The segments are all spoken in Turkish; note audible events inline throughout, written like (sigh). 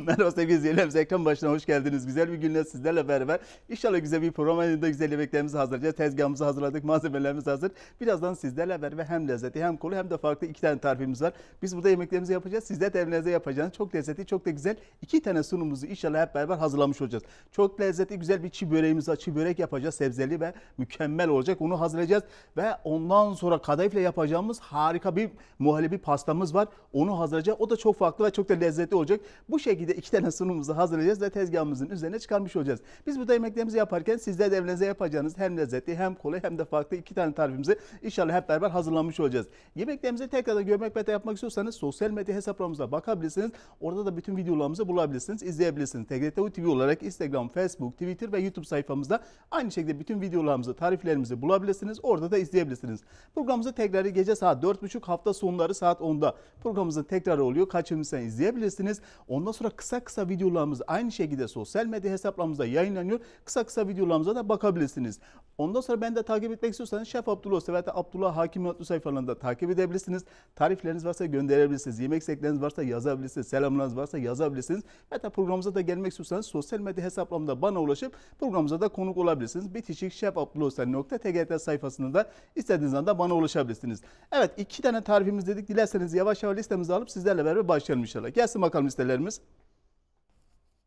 (laughs) Merhaba sevgili izleyicilerimiz. Ekran başına hoş geldiniz. Güzel bir günle sizlerle beraber. İnşallah güzel bir program yanında güzel yemeklerimizi hazırlayacağız. Tezgahımızı hazırladık. Malzemelerimiz hazır. Birazdan sizlerle beraber hem lezzeti hem kolu hem de farklı iki tane tarifimiz var. Biz burada yemeklerimizi yapacağız. Siz de evlerinizde yapacağınız çok lezzetli, çok da güzel iki tane sunumumuzu inşallah hep beraber hazırlamış olacağız. Çok lezzetli, güzel bir çi böreğimiz var. Çi börek yapacağız. Sebzeli ve mükemmel olacak. Onu hazırlayacağız ve ondan sonra kadayıfla yapacağımız harika bir muhallebi pastamız var. Onu hazırlayacağız. O da çok farklı ve çok da lezzetli olacak. Bu şekilde de iki tane sunumumuzu hazırlayacağız ve tezgahımızın üzerine çıkarmış olacağız. Biz burada yemeklerimizi yaparken sizler de evlerinize yapacağınız hem lezzetli hem kolay hem de farklı iki tane tarifimizi inşallah hep beraber hazırlanmış olacağız. Yemeklerimizi tekrardan görmek ve yapmak istiyorsanız sosyal medya hesaplarımıza bakabilirsiniz. Orada da bütün videolarımızı bulabilirsiniz, izleyebilirsiniz. TGTV TV olarak Instagram, Facebook, Twitter ve YouTube sayfamızda aynı şekilde bütün videolarımızı, tariflerimizi bulabilirsiniz. Orada da izleyebilirsiniz. Programımızı tekrarı gece saat 4.30 hafta sonları saat 10'da. Programımızın tekrarı oluyor. Kaçırmışsanız izleyebilirsiniz. Ondan sonra kısa kısa videolarımız aynı şekilde sosyal medya hesaplarımızda yayınlanıyor. Kısa kısa videolarımıza da bakabilirsiniz. Ondan sonra ben de takip etmek istiyorsanız Şef Abdullah ve Abdullah Hakim Yönetli sayfalarında takip edebilirsiniz. Tarifleriniz varsa gönderebilirsiniz. Yemek istekleriniz varsa yazabilirsiniz. Selamlarınız varsa yazabilirsiniz. Hatta programımıza da gelmek istiyorsanız sosyal medya hesaplarımda bana ulaşıp programımıza da konuk olabilirsiniz. Bitişik Şef Abdullah sayfasında da istediğiniz anda bana ulaşabilirsiniz. Evet iki tane tarifimiz dedik. Dilerseniz yavaş yavaş listemizi alıp sizlerle beraber başlayalım inşallah. Gelsin bakalım listelerimiz.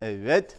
Evet.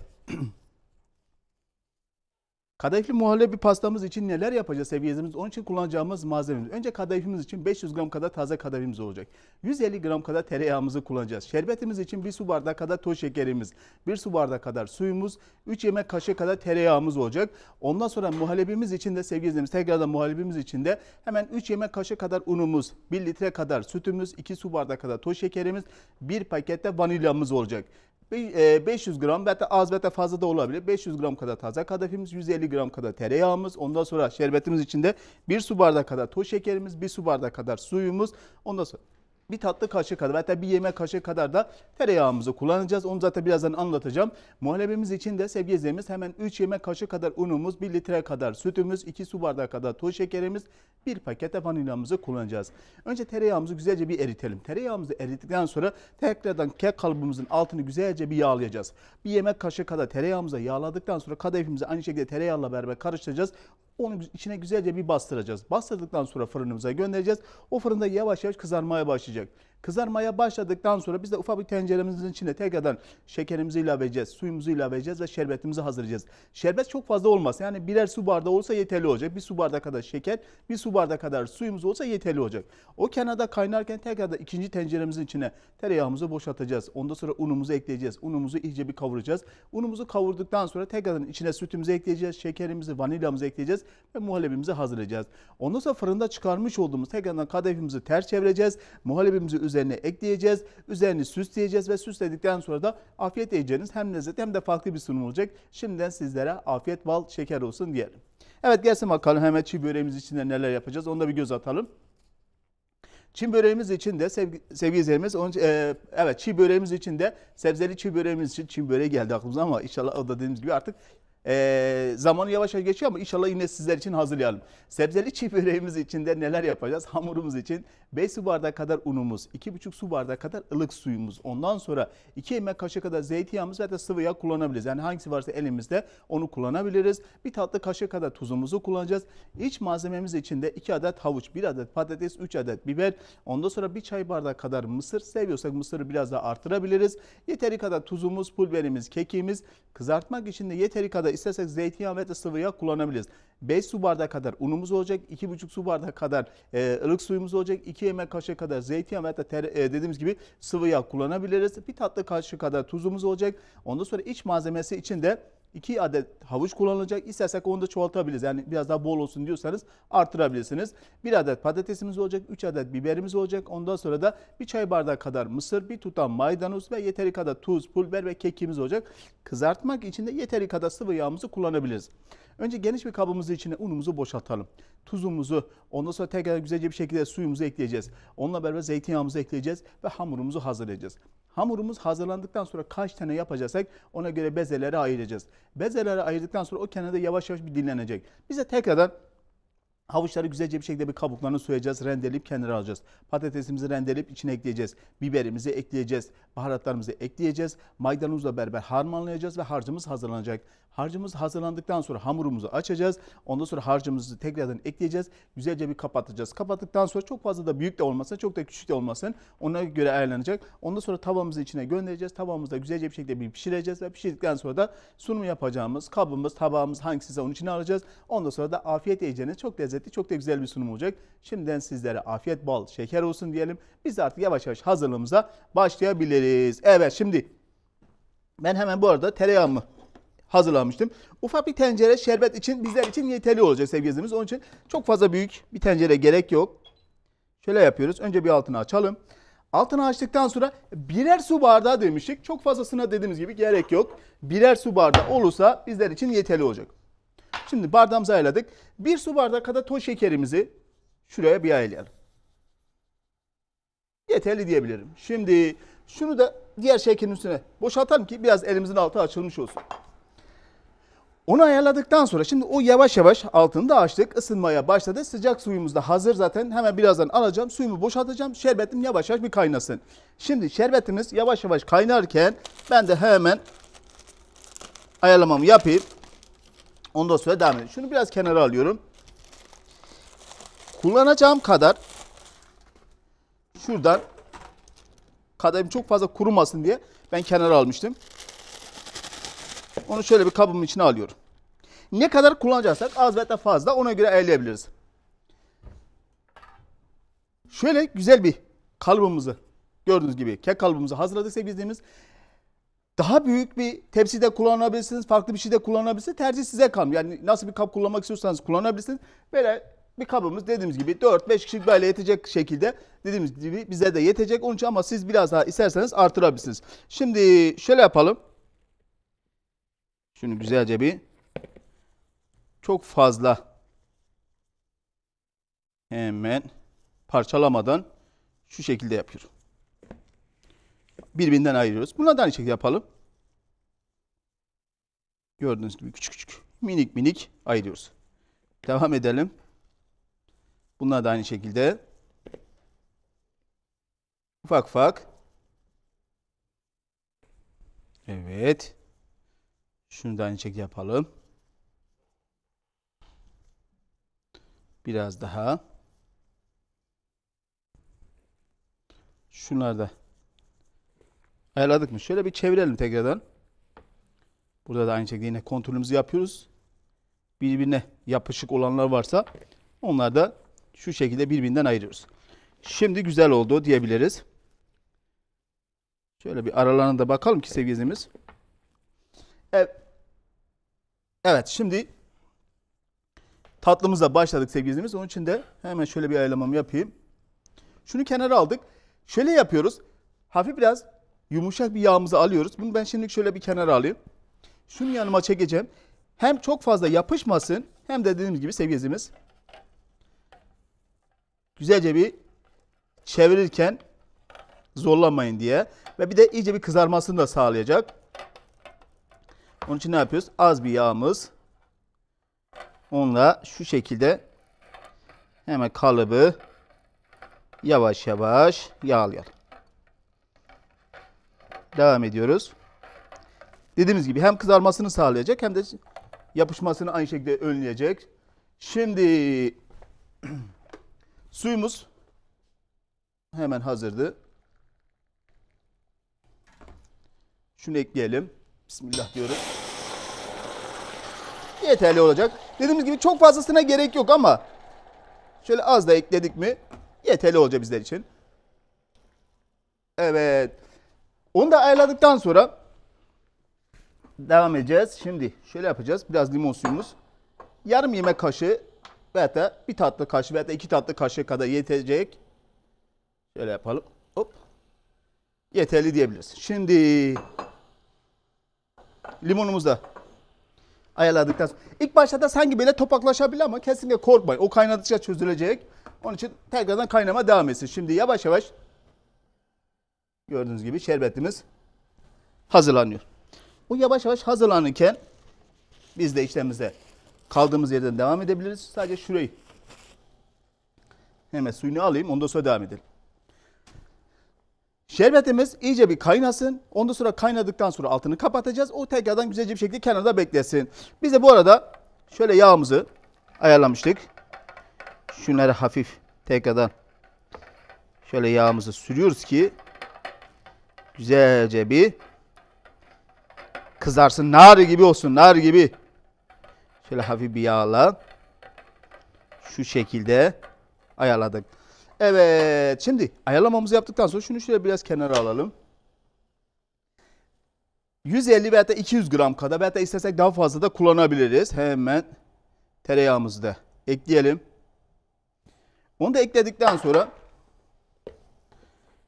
(clears throat) Kadayıflı muhallebi pastamız için neler yapacağız seviyemiz? Onun için kullanacağımız malzememiz. Önce kadayıfımız için 500 gram kadar taze kadayıfımız olacak. 150 gram kadar tereyağımızı kullanacağız. Şerbetimiz için 1 su bardağı kadar toz şekerimiz, 1 su bardağı kadar suyumuz, 3 yemek kaşığı kadar tereyağımız olacak. Ondan sonra muhallebimiz için de sevgili tekrardan muhallebimiz için de hemen 3 yemek kaşığı kadar unumuz, 1 litre kadar sütümüz, 2 su bardağı kadar toz şekerimiz, 1 pakette vanilyamız olacak. 500 e, gram hatta az hatta fazla da olabilir. 500 gram kadar taze kadayıfımız, 150 gram kadar tereyağımız. Ondan sonra şerbetimiz içinde 1 su bardağı kadar toz şekerimiz, 1 su bardağı kadar suyumuz. Ondan sonra bir tatlı kaşığı kadar hatta bir yemek kaşığı kadar da tereyağımızı kullanacağız. Onu zaten birazdan anlatacağım. Muhallebimiz için de sevgili izleyicilerimiz hemen 3 yemek kaşığı kadar unumuz, 1 litre kadar sütümüz, 2 su bardağı kadar toz şekerimiz, 1 pakete vanilyamızı kullanacağız. Önce tereyağımızı güzelce bir eritelim. Tereyağımızı erittikten sonra tekrardan kek kalıbımızın altını güzelce bir yağlayacağız. Bir yemek kaşığı kadar tereyağımıza yağladıktan sonra kadayıfımızı aynı şekilde tereyağla beraber karıştıracağız. Onun içine güzelce bir bastıracağız. Bastırdıktan sonra fırınımıza göndereceğiz. O fırında yavaş yavaş kızarmaya başlayacak. Kızarmaya başladıktan sonra biz de ufak bir tenceremizin içine tekrardan şekerimizi ilave edeceğiz, suyumuzu ilave edeceğiz ve şerbetimizi hazırlayacağız. Şerbet çok fazla olmaz. Yani birer su bardağı olsa yeterli olacak. Bir su bardağı kadar şeker, bir su bardağı kadar suyumuz olsa yeterli olacak. O kenarda kaynarken tekrardan ikinci tenceremizin içine tereyağımızı boşaltacağız. Ondan sonra unumuzu ekleyeceğiz. Unumuzu iyice bir kavuracağız. Unumuzu kavurduktan sonra tekrardan içine sütümüzü ekleyeceğiz, şekerimizi, vanilyamızı ekleyeceğiz ve muhallebimizi hazırlayacağız. Ondan sonra fırında çıkarmış olduğumuz tekrardan kadayıfımızı ters çevireceğiz. Muhallebimizi üzerine üzerine ekleyeceğiz. Üzerini süsleyeceğiz ve süsledikten sonra da afiyet yiyeceğiniz hem lezzet hem de farklı bir sunum olacak. Şimdiden sizlere afiyet bal şeker olsun diyelim. Evet gelsin bakalım hemen çiğ böreğimiz içinde neler yapacağız onu da bir göz atalım. Çin böreğimiz için de sevgi, sevgili onun, e, evet çiğ böreğimiz için de sebzeli çiğ böreğimiz için çiğ böreği geldi aklımıza ama inşallah o da dediğimiz gibi artık e, zamanı yavaş yavaş geçiyor ama inşallah yine sizler için hazırlayalım. Sebzeli çiğ böreğimiz için de neler yapacağız? Hamurumuz için 5 su bardağı kadar unumuz, 2,5 su bardağı kadar ılık suyumuz. Ondan sonra 2 yemek kaşığı kadar zeytinyağımız ve de sıvı yağ kullanabiliriz. Yani hangisi varsa elimizde onu kullanabiliriz. Bir tatlı kaşığı kadar tuzumuzu kullanacağız. İç malzememiz için de 2 adet havuç, 1 adet patates, 3 adet biber. Ondan sonra 1 çay bardağı kadar mısır. Seviyorsak mısırı biraz daha artırabiliriz. Yeteri kadar tuzumuz, pul biberimiz, kekiğimiz. Kızartmak için de yeteri kadar istersek zeytinyağı ve de sıvı yağ kullanabiliriz. 5 su bardağı kadar unumuz olacak, 2,5 su bardağı kadar e, ılık suyumuz olacak, 2 yemek kaşığı kadar zeytinyağı veya e, dediğimiz gibi sıvı yağ kullanabiliriz. Bir tatlı kaşığı kadar tuzumuz olacak. Ondan sonra iç malzemesi için de 2 adet havuç kullanılacak. İstersek onu da çoğaltabiliriz. Yani biraz daha bol olsun diyorsanız artırabilirsiniz. 1 adet patatesimiz olacak. 3 adet biberimiz olacak. Ondan sonra da bir çay bardağı kadar mısır, bir tutam maydanoz ve yeteri kadar tuz, pul ve kekimiz olacak. Kızartmak için de yeteri kadar sıvı yağımızı kullanabiliriz. Önce geniş bir kabımızı içine unumuzu boşaltalım. Tuzumuzu, ondan sonra tekrar güzelce bir şekilde suyumuzu ekleyeceğiz. Onunla beraber zeytinyağımızı ekleyeceğiz ve hamurumuzu hazırlayacağız. Hamurumuz hazırlandıktan sonra kaç tane yapacaksak ona göre bezelere ayıracağız. Bezelere ayırdıktan sonra o kenarda yavaş yavaş bir dinlenecek. Bize tekrardan Havuçları güzelce bir şekilde bir kabuklarını soyacağız, rendeleyip kenara alacağız. Patatesimizi rendeleyip içine ekleyeceğiz. Biberimizi ekleyeceğiz, baharatlarımızı ekleyeceğiz. Maydanozla beraber harmanlayacağız ve harcımız hazırlanacak. Harcımız hazırlandıktan sonra hamurumuzu açacağız. Ondan sonra harcımızı tekrardan ekleyeceğiz. Güzelce bir kapatacağız. Kapattıktan sonra çok fazla da büyük de olmasın, çok da küçük de olmasın. Ona göre ayarlanacak. Ondan sonra tavamızı içine göndereceğiz. Tavamızda güzelce bir şekilde bir pişireceğiz ve pişirdikten sonra da sunumu yapacağımız kabımız, tabağımız hangisi ise onun içine alacağız. Ondan sonra da afiyet yiyeceğiniz çok lezzetli lezzetli, çok da güzel bir sunum olacak. Şimdiden sizlere afiyet, bal, şeker olsun diyelim. Biz de artık yavaş yavaş hazırlığımıza başlayabiliriz. Evet şimdi ben hemen bu arada tereyağımı hazırlamıştım. Ufak bir tencere şerbet için bizler için yeterli olacak sevgilimiz. izleyicimiz. Onun için çok fazla büyük bir tencere gerek yok. Şöyle yapıyoruz. Önce bir altını açalım. Altını açtıktan sonra birer su bardağı demiştik. Çok fazlasına dediğimiz gibi gerek yok. Birer su bardağı olursa bizler için yeterli olacak. Şimdi bardağımızı ayarladık. Bir su bardağı kadar toz şekerimizi şuraya bir ayarlayalım. Yeterli diyebilirim. Şimdi şunu da diğer şekerin üstüne boşaltalım ki biraz elimizin altı açılmış olsun. Onu ayarladıktan sonra şimdi o yavaş yavaş altını da açtık. ısınmaya başladı. Sıcak suyumuz da hazır zaten. Hemen birazdan alacağım. Suyumu boşaltacağım. Şerbetim yavaş yavaş bir kaynasın. Şimdi şerbetimiz yavaş yavaş kaynarken ben de hemen ayarlamamı yapayım. Ondan sonra devam edelim. Şunu biraz kenara alıyorum. Kullanacağım kadar şuradan kadayım çok fazla kurumasın diye ben kenara almıştım. Onu şöyle bir kabımın içine alıyorum. Ne kadar kullanacaksak az veya fazla ona göre ayarlayabiliriz. Şöyle güzel bir kalıbımızı gördüğünüz gibi kek kalıbımızı hazırladık sevgili izleyicimiz daha büyük bir tepside kullanabilirsiniz. Farklı bir şeyde kullanabilirsiniz. Tercih size kalmıyor. Yani nasıl bir kap kullanmak istiyorsanız kullanabilirsiniz. Böyle bir kabımız dediğimiz gibi 4-5 kişi böyle yetecek şekilde dediğimiz gibi bize de yetecek. Onun için ama siz biraz daha isterseniz artırabilirsiniz. Şimdi şöyle yapalım. Şunu güzelce bir çok fazla hemen parçalamadan şu şekilde yapıyorum birbirinden ayırıyoruz. Buna da aynı şekilde yapalım. Gördüğünüz gibi küçük küçük minik minik ayırıyoruz. Devam edelim. Bunlar da aynı şekilde ufak ufak. Evet. Şunu da aynı şekilde yapalım. Biraz daha. Şunlar da Ayarladık mı? Şöyle bir çevirelim tekrardan. Burada da aynı şekilde yine kontrolümüzü yapıyoruz. Birbirine yapışık olanlar varsa onlar da şu şekilde birbirinden ayırıyoruz. Şimdi güzel oldu diyebiliriz. Şöyle bir aralarına da bakalım ki sevgilimiz. Evet. evet şimdi tatlımıza başladık sevgilimiz. Onun için de hemen şöyle bir ayarlamamı yapayım. Şunu kenara aldık. Şöyle yapıyoruz. Hafif biraz yumuşak bir yağımızı alıyoruz. Bunu ben şimdilik şöyle bir kenara alayım. Şunu yanıma çekeceğim. Hem çok fazla yapışmasın hem de dediğimiz gibi sevgilimiz güzelce bir çevirirken zorlanmayın diye. Ve bir de iyice bir kızarmasını da sağlayacak. Onun için ne yapıyoruz? Az bir yağımız. Onunla şu şekilde hemen kalıbı yavaş yavaş yağlayalım. Devam ediyoruz. Dediğimiz gibi hem kızarmasını sağlayacak hem de yapışmasını aynı şekilde önleyecek. Şimdi (clears throat) suyumuz hemen hazırdı. Şunu ekleyelim. Bismillah diyoruz. Yeterli olacak. Dediğimiz gibi çok fazlasına gerek yok ama şöyle az da ekledik mi yeterli olacak bizler için. Evet. Onu da ayarladıktan sonra devam edeceğiz. Şimdi şöyle yapacağız. Biraz limon suyumuz. Yarım yemek kaşığı veya da bir tatlı kaşığı veya da iki tatlı kaşığı kadar yetecek. Şöyle yapalım. Hop. Yeterli diyebiliriz. Şimdi limonumuz da ayarladıktan sonra. İlk başta da sanki böyle topaklaşabilir ama kesinlikle korkmayın. O kaynadıkça çözülecek. Onun için tekrardan kaynama devam etsin. Şimdi yavaş yavaş Gördüğünüz gibi şerbetimiz hazırlanıyor. Bu yavaş yavaş hazırlanırken biz de işlemimize kaldığımız yerden devam edebiliriz. Sadece şurayı hemen suyunu alayım ondan sonra devam edelim. Şerbetimiz iyice bir kaynasın. Ondan sonra kaynadıktan sonra altını kapatacağız. O tekrardan güzelce bir şekilde kenarda beklesin. Biz de bu arada şöyle yağımızı ayarlamıştık. Şunları hafif tekrardan şöyle yağımızı sürüyoruz ki Güzelce bir kızarsın. Nar gibi olsun. Nar gibi. Şöyle hafif bir yağla. Şu şekilde ayarladık. Evet. Şimdi ayarlamamızı yaptıktan sonra şunu şöyle biraz kenara alalım. 150 veya da 200 gram kadar veya da istersek daha fazla da kullanabiliriz. Hemen tereyağımızı da ekleyelim. Onu da ekledikten sonra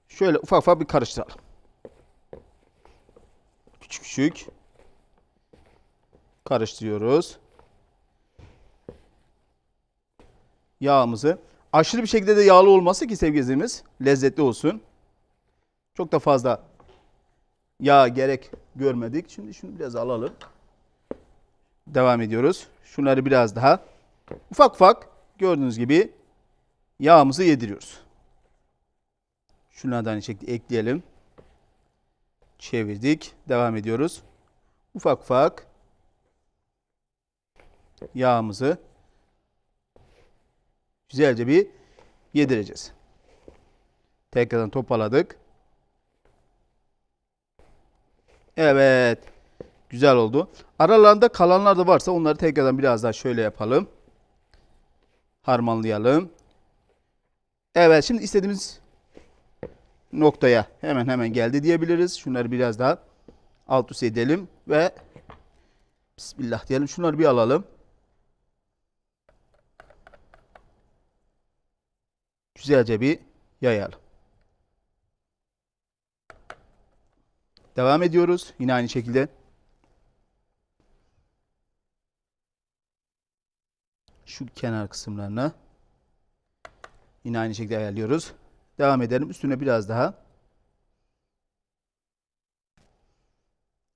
şöyle ufak ufak bir karıştıralım. Küçük küçük. Karıştırıyoruz. Yağımızı. Aşırı bir şekilde de yağlı olması ki sevgilimiz lezzetli olsun. Çok da fazla yağ gerek görmedik. Şimdi şunu biraz alalım. Devam ediyoruz. Şunları biraz daha ufak ufak gördüğünüz gibi yağımızı yediriyoruz. Şunlardan şekli ekleyelim çevirdik. Devam ediyoruz. Ufak ufak yağımızı güzelce bir yedireceğiz. Tekrardan toparladık. Evet. Güzel oldu. Aralarında kalanlar da varsa onları tekrardan biraz daha şöyle yapalım. Harmanlayalım. Evet şimdi istediğimiz noktaya hemen hemen geldi diyebiliriz. Şunları biraz daha alt üst edelim ve Bismillah diyelim. Şunları bir alalım. Güzelce bir yayalım. Devam ediyoruz. Yine aynı şekilde. Şu kenar kısımlarını yine aynı şekilde ayarlıyoruz devam edelim. Üstüne biraz daha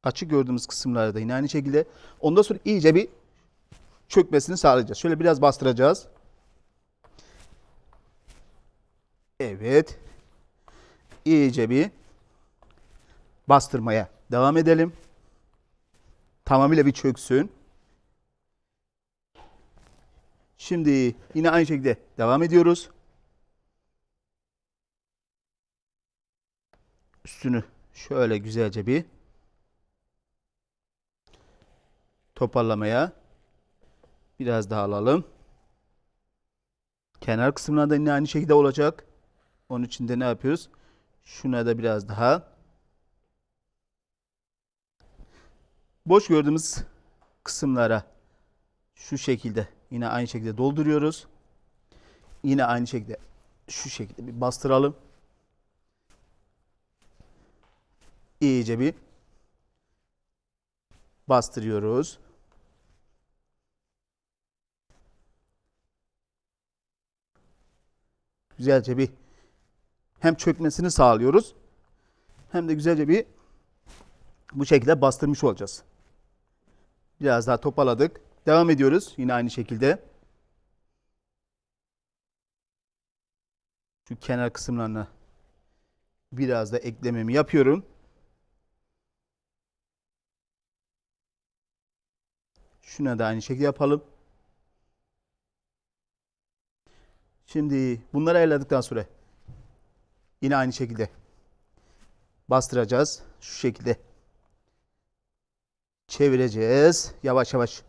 açı gördüğümüz kısımlarda da yine aynı şekilde. Ondan sonra iyice bir çökmesini sağlayacağız. Şöyle biraz bastıracağız. Evet. İyice bir bastırmaya devam edelim. Tamamıyla bir çöksün. Şimdi yine aynı şekilde devam ediyoruz. üstünü şöyle güzelce bir toparlamaya biraz daha alalım. Kenar kısımlarda yine aynı şekilde olacak. Onun için de ne yapıyoruz? Şuna da biraz daha boş gördüğümüz kısımlara şu şekilde yine aynı şekilde dolduruyoruz. Yine aynı şekilde şu şekilde bir bastıralım. iyice bir bastırıyoruz. Güzelce bir hem çökmesini sağlıyoruz hem de güzelce bir bu şekilde bastırmış olacağız. Biraz daha toparladık. Devam ediyoruz yine aynı şekilde. Şu kenar kısımlarına biraz da eklememi yapıyorum. Şuna da aynı şekilde yapalım. Şimdi bunları ayarladıktan sonra yine aynı şekilde bastıracağız. Şu şekilde çevireceğiz. Yavaş yavaş.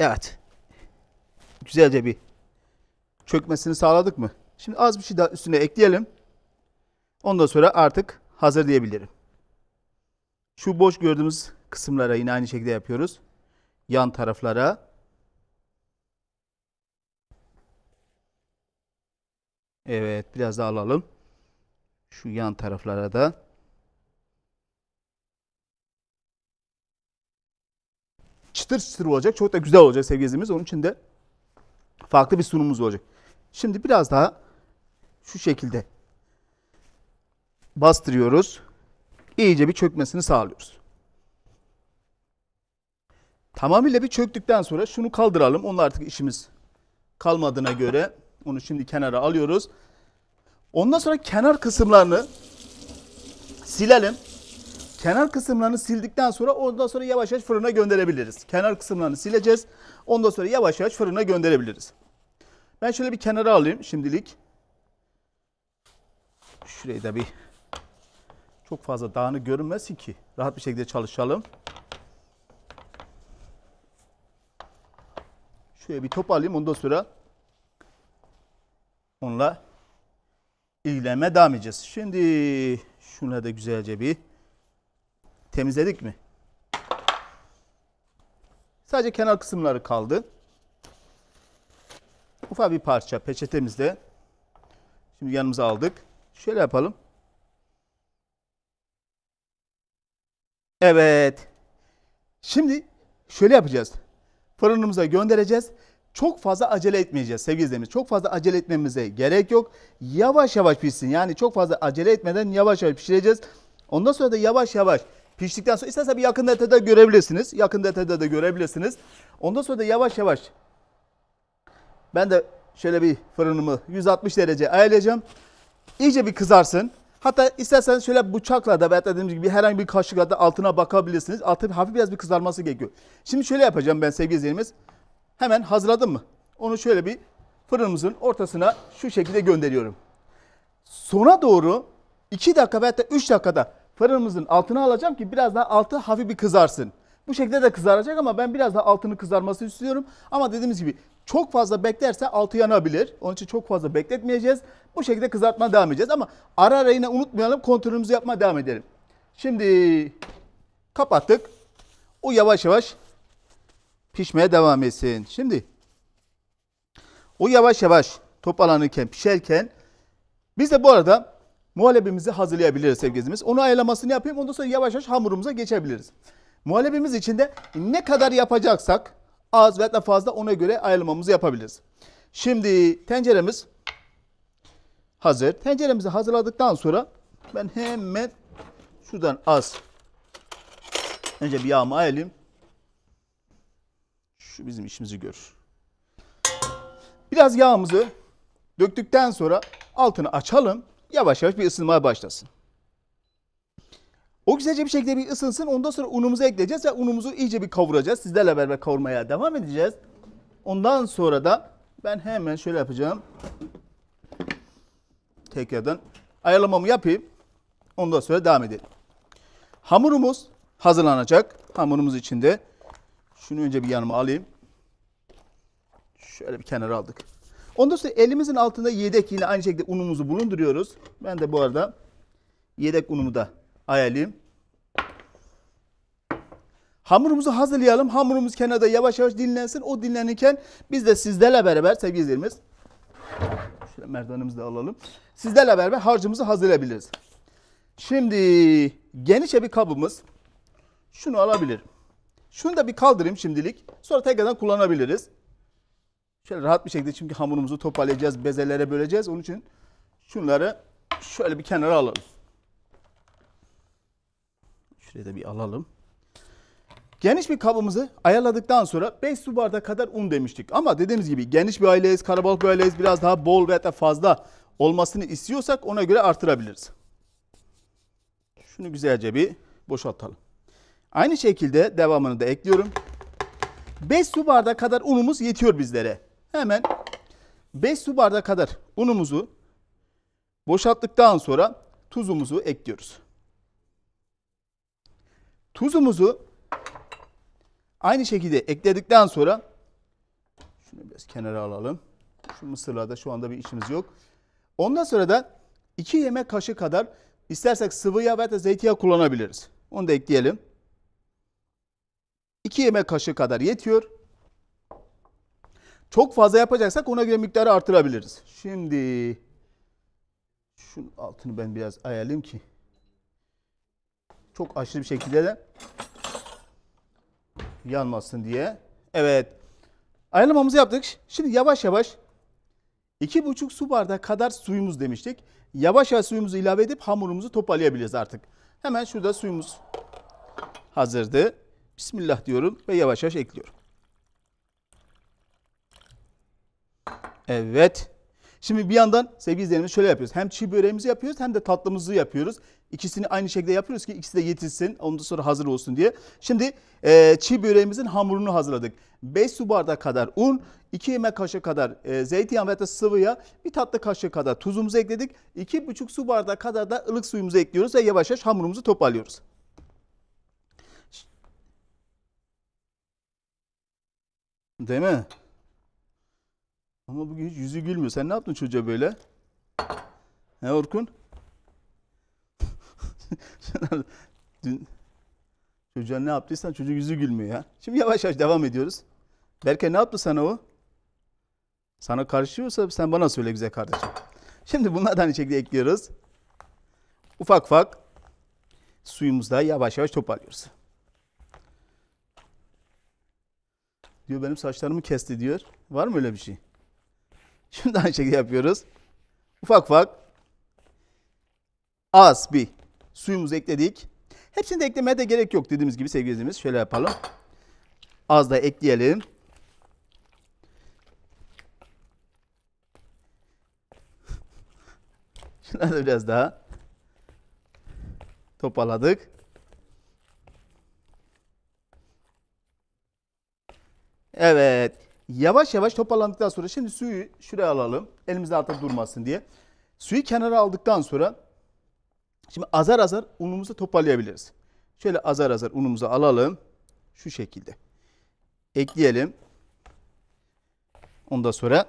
Evet. Güzelce bir çökmesini sağladık mı? Şimdi az bir şey daha üstüne ekleyelim. Ondan sonra artık hazır diyebilirim. Şu boş gördüğümüz kısımlara yine aynı şekilde yapıyoruz. Yan taraflara. Evet biraz daha alalım. Şu yan taraflara da. Çıtır çıtır olacak. Çok da güzel olacak sevgilimiz, Onun için de farklı bir sunumumuz olacak. Şimdi biraz daha şu şekilde bastırıyoruz iyice bir çökmesini sağlıyoruz. Tamamıyla bir çöktükten sonra şunu kaldıralım. Onun artık işimiz kalmadığına göre onu şimdi kenara alıyoruz. Ondan sonra kenar kısımlarını silelim. Kenar kısımlarını sildikten sonra ondan sonra yavaş yavaş fırına gönderebiliriz. Kenar kısımlarını sileceğiz. Ondan sonra yavaş yavaş fırına gönderebiliriz. Ben şöyle bir kenara alayım şimdilik. Şurayı da bir çok fazla dağını görünmesin ki rahat bir şekilde çalışalım. Şöyle bir top alayım ondan sonra onunla ilgilenmeye devam edeceğiz. Şimdi şunları da güzelce bir temizledik mi? Sadece kenar kısımları kaldı. Ufak bir parça peçetemizde. Şimdi yanımıza aldık. Şöyle yapalım. Evet. Şimdi şöyle yapacağız. Fırınımıza göndereceğiz. Çok fazla acele etmeyeceğiz sevgili izleyicilerimiz. Çok fazla acele etmemize gerek yok. Yavaş yavaş pişsin. Yani çok fazla acele etmeden yavaş yavaş pişireceğiz. Ondan sonra da yavaş yavaş piştikten sonra isterse bir yakın detayda görebilirsiniz. Yakın detayda da görebilirsiniz. Ondan sonra da yavaş yavaş ben de şöyle bir fırınımı 160 derece ayarlayacağım. İyice bir kızarsın. Hatta isterseniz şöyle bıçakla da veya dediğim gibi herhangi bir kaşıkla da altına bakabilirsiniz. Altı hafif biraz bir kızarması gerekiyor. Şimdi şöyle yapacağım ben sevgili izleyenimiz. Hemen hazırladım mı? Onu şöyle bir fırınımızın ortasına şu şekilde gönderiyorum. Sona doğru 2 dakika veya da 3 dakikada fırınımızın altına alacağım ki biraz daha altı hafif bir kızarsın. Bu şekilde de kızaracak ama ben biraz daha altını kızarması istiyorum. Ama dediğimiz gibi çok fazla beklerse altı yanabilir. Onun için çok fazla bekletmeyeceğiz. Bu şekilde kızartma devam edeceğiz ama ara ara yine unutmayalım kontrolümüzü yapmaya devam edelim. Şimdi kapattık. O yavaş yavaş pişmeye devam etsin. Şimdi o yavaş yavaş toparlanırken, pişerken biz de bu arada muhallebimizi hazırlayabiliriz sevgilimiz. Onu ayarlamasını yapayım ondan sonra yavaş yavaş hamurumuza geçebiliriz. Muhallebimiz içinde ne kadar yapacaksak az veya fazla ona göre ayrılmamızı yapabiliriz. Şimdi tenceremiz hazır. Tenceremizi hazırladıktan sonra ben hemen şuradan az önce bir yağımı ayarlayayım. Şu bizim işimizi görür. Biraz yağımızı döktükten sonra altını açalım. Yavaş yavaş bir ısınmaya başlasın. O güzelce bir şekilde bir ısınsın. Ondan sonra unumuzu ekleyeceğiz ve unumuzu iyice bir kavuracağız. Sizlerle beraber kavurmaya devam edeceğiz. Ondan sonra da ben hemen şöyle yapacağım. Tekrardan ayarlamamı yapayım. Ondan sonra devam edelim. Hamurumuz hazırlanacak. Hamurumuz içinde. Şunu önce bir yanıma alayım. Şöyle bir kenara aldık. Ondan sonra elimizin altında yedek yine aynı şekilde unumuzu bulunduruyoruz. Ben de bu arada yedek unumu da Ayelim. Hamurumuzu hazırlayalım. Hamurumuz kenarda yavaş yavaş dinlensin. O dinlenirken biz de sizlerle beraber sevgili izleyicilerimiz şöyle merdanımızı da alalım. Sizlerle beraber harcımızı hazırlayabiliriz. Şimdi genişçe bir kabımız şunu alabilirim. Şunu da bir kaldırayım şimdilik. Sonra tekrardan kullanabiliriz. Şöyle rahat bir şekilde çünkü hamurumuzu toparlayacağız, bezelere böleceğiz. Onun için şunları şöyle bir kenara alalım. Şuraya de bir alalım. Geniş bir kabımızı ayarladıktan sonra 5 su bardağı kadar un demiştik. Ama dediğimiz gibi geniş bir aileyiz, karabalık bir aileyiz. Biraz daha bol veya da fazla olmasını istiyorsak ona göre artırabiliriz. Şunu güzelce bir boşaltalım. Aynı şekilde devamını da ekliyorum. 5 su bardağı kadar unumuz yetiyor bizlere. Hemen 5 su bardağı kadar unumuzu boşalttıktan sonra tuzumuzu ekliyoruz. Tuzumuzu aynı şekilde ekledikten sonra şunu biraz kenara alalım. Şu mısırlarda şu anda bir işimiz yok. Ondan sonra da 2 yemek kaşığı kadar istersek sıvı yağ veya da zeytinyağı kullanabiliriz. Onu da ekleyelim. 2 yemek kaşığı kadar yetiyor. Çok fazla yapacaksak ona göre miktarı artırabiliriz. Şimdi şunun altını ben biraz ayarlayayım ki çok aşırı bir şekilde de yanmasın diye. Evet. Ayarlamamızı yaptık. Şimdi yavaş yavaş 2,5 su bardağı kadar suyumuz demiştik. Yavaş yavaş suyumuzu ilave edip hamurumuzu toparlayabiliriz artık. Hemen şurada suyumuz hazırdı. Bismillah diyorum ve yavaş yavaş ekliyorum. Evet. Şimdi bir yandan sevgili izleyenimiz şöyle yapıyoruz. Hem çiğ böreğimizi yapıyoruz hem de tatlımızı yapıyoruz. İkisini aynı şekilde yapıyoruz ki ikisi de yetilsin. Ondan sonra hazır olsun diye. Şimdi e, çiğ böreğimizin hamurunu hazırladık. 5 su bardağı kadar un, 2 yemek kaşığı kadar e, zeytinyağı veya sıvı yağ, 1 tatlı kaşığı kadar tuzumuzu ekledik. 2,5 su bardağı kadar da ılık suyumuzu ekliyoruz ve yavaş yavaş hamurumuzu toparlıyoruz. Değil mi? Ama bugün hiç yüzü gülmüyor. Sen ne yaptın çocuğa böyle? He Orkun? (laughs) Dün çocuğa ne yaptıysan çocuğun yüzü gülmüyor ya. Şimdi yavaş yavaş devam ediyoruz. Berke ne yaptı sana o? Sana karışıyorsa sen bana söyle güzel kardeşim. Şimdi bunlardan da şekilde ekliyoruz. Ufak ufak suyumuzda yavaş yavaş toparlıyoruz. Diyor benim saçlarımı kesti diyor. Var mı öyle bir şey? Şimdi aynı şekilde yapıyoruz. Ufak ufak az bir suyumuzu ekledik. Hepsini de eklemeye de gerek yok dediğimiz gibi sevgili izleyicimiz. Şöyle yapalım. Az da ekleyelim. (laughs) Şunları da biraz daha toparladık. Evet. Yavaş yavaş toparlandıktan sonra şimdi suyu şuraya alalım. Elimizde altta durmasın diye. Suyu kenara aldıktan sonra şimdi azar azar unumuzu toparlayabiliriz. Şöyle azar azar unumuzu alalım. Şu şekilde. Ekleyelim. Ondan sonra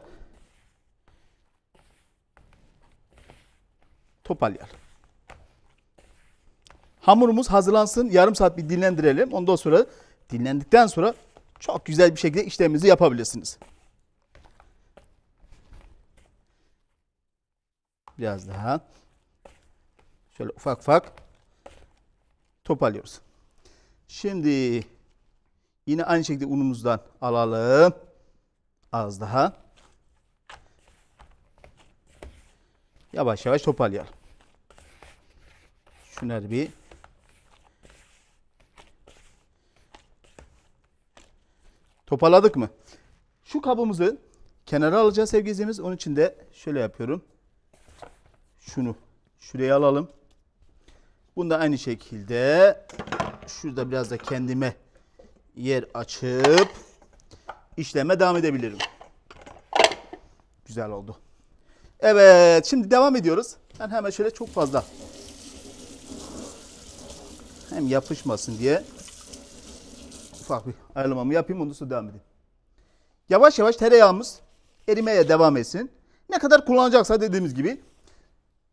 toparlayalım. Hamurumuz hazırlansın. Yarım saat bir dinlendirelim. Ondan sonra dinlendikten sonra çok güzel bir şekilde işleminizi yapabilirsiniz. Biraz daha. Şöyle ufak ufak toparlıyoruz. Şimdi yine aynı şekilde unumuzdan alalım. Az daha. Yavaş yavaş toparlayalım. Şunları bir Toparladık mı? Şu kabımızı kenara alacağız sevgilimiz. izleyicimiz. Onun için de şöyle yapıyorum. Şunu şuraya alalım. Bunu da aynı şekilde şurada biraz da kendime yer açıp işleme devam edebilirim. Güzel oldu. Evet şimdi devam ediyoruz. Ben hemen şöyle çok fazla hem yapışmasın diye ufak bir ayarlamamı yapayım. Ondan sonra devam edeyim. Yavaş yavaş tereyağımız erimeye devam etsin. Ne kadar kullanacaksa dediğimiz gibi.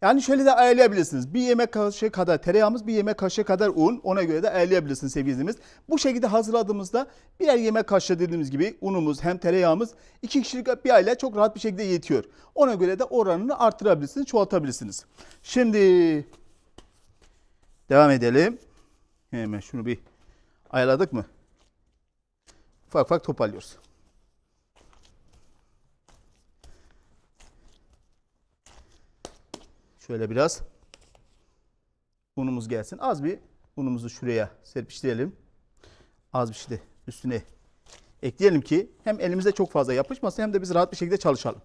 Yani şöyle de ayarlayabilirsiniz. Bir yemek kaşığı kadar tereyağımız, bir yemek kaşığı kadar un. Ona göre de ayarlayabilirsiniz sevgilimiz. Bu şekilde hazırladığımızda birer yemek kaşığı dediğimiz gibi unumuz hem tereyağımız iki kişilik bir aile çok rahat bir şekilde yetiyor. Ona göre de oranını arttırabilirsiniz, çoğaltabilirsiniz. Şimdi devam edelim. Hemen şunu bir ayarladık mı? ufak ufak toparlıyoruz. Şöyle biraz unumuz gelsin. Az bir unumuzu şuraya serpiştirelim. Az bir şey de üstüne ekleyelim ki hem elimize çok fazla yapışmasın hem de biz rahat bir şekilde çalışalım.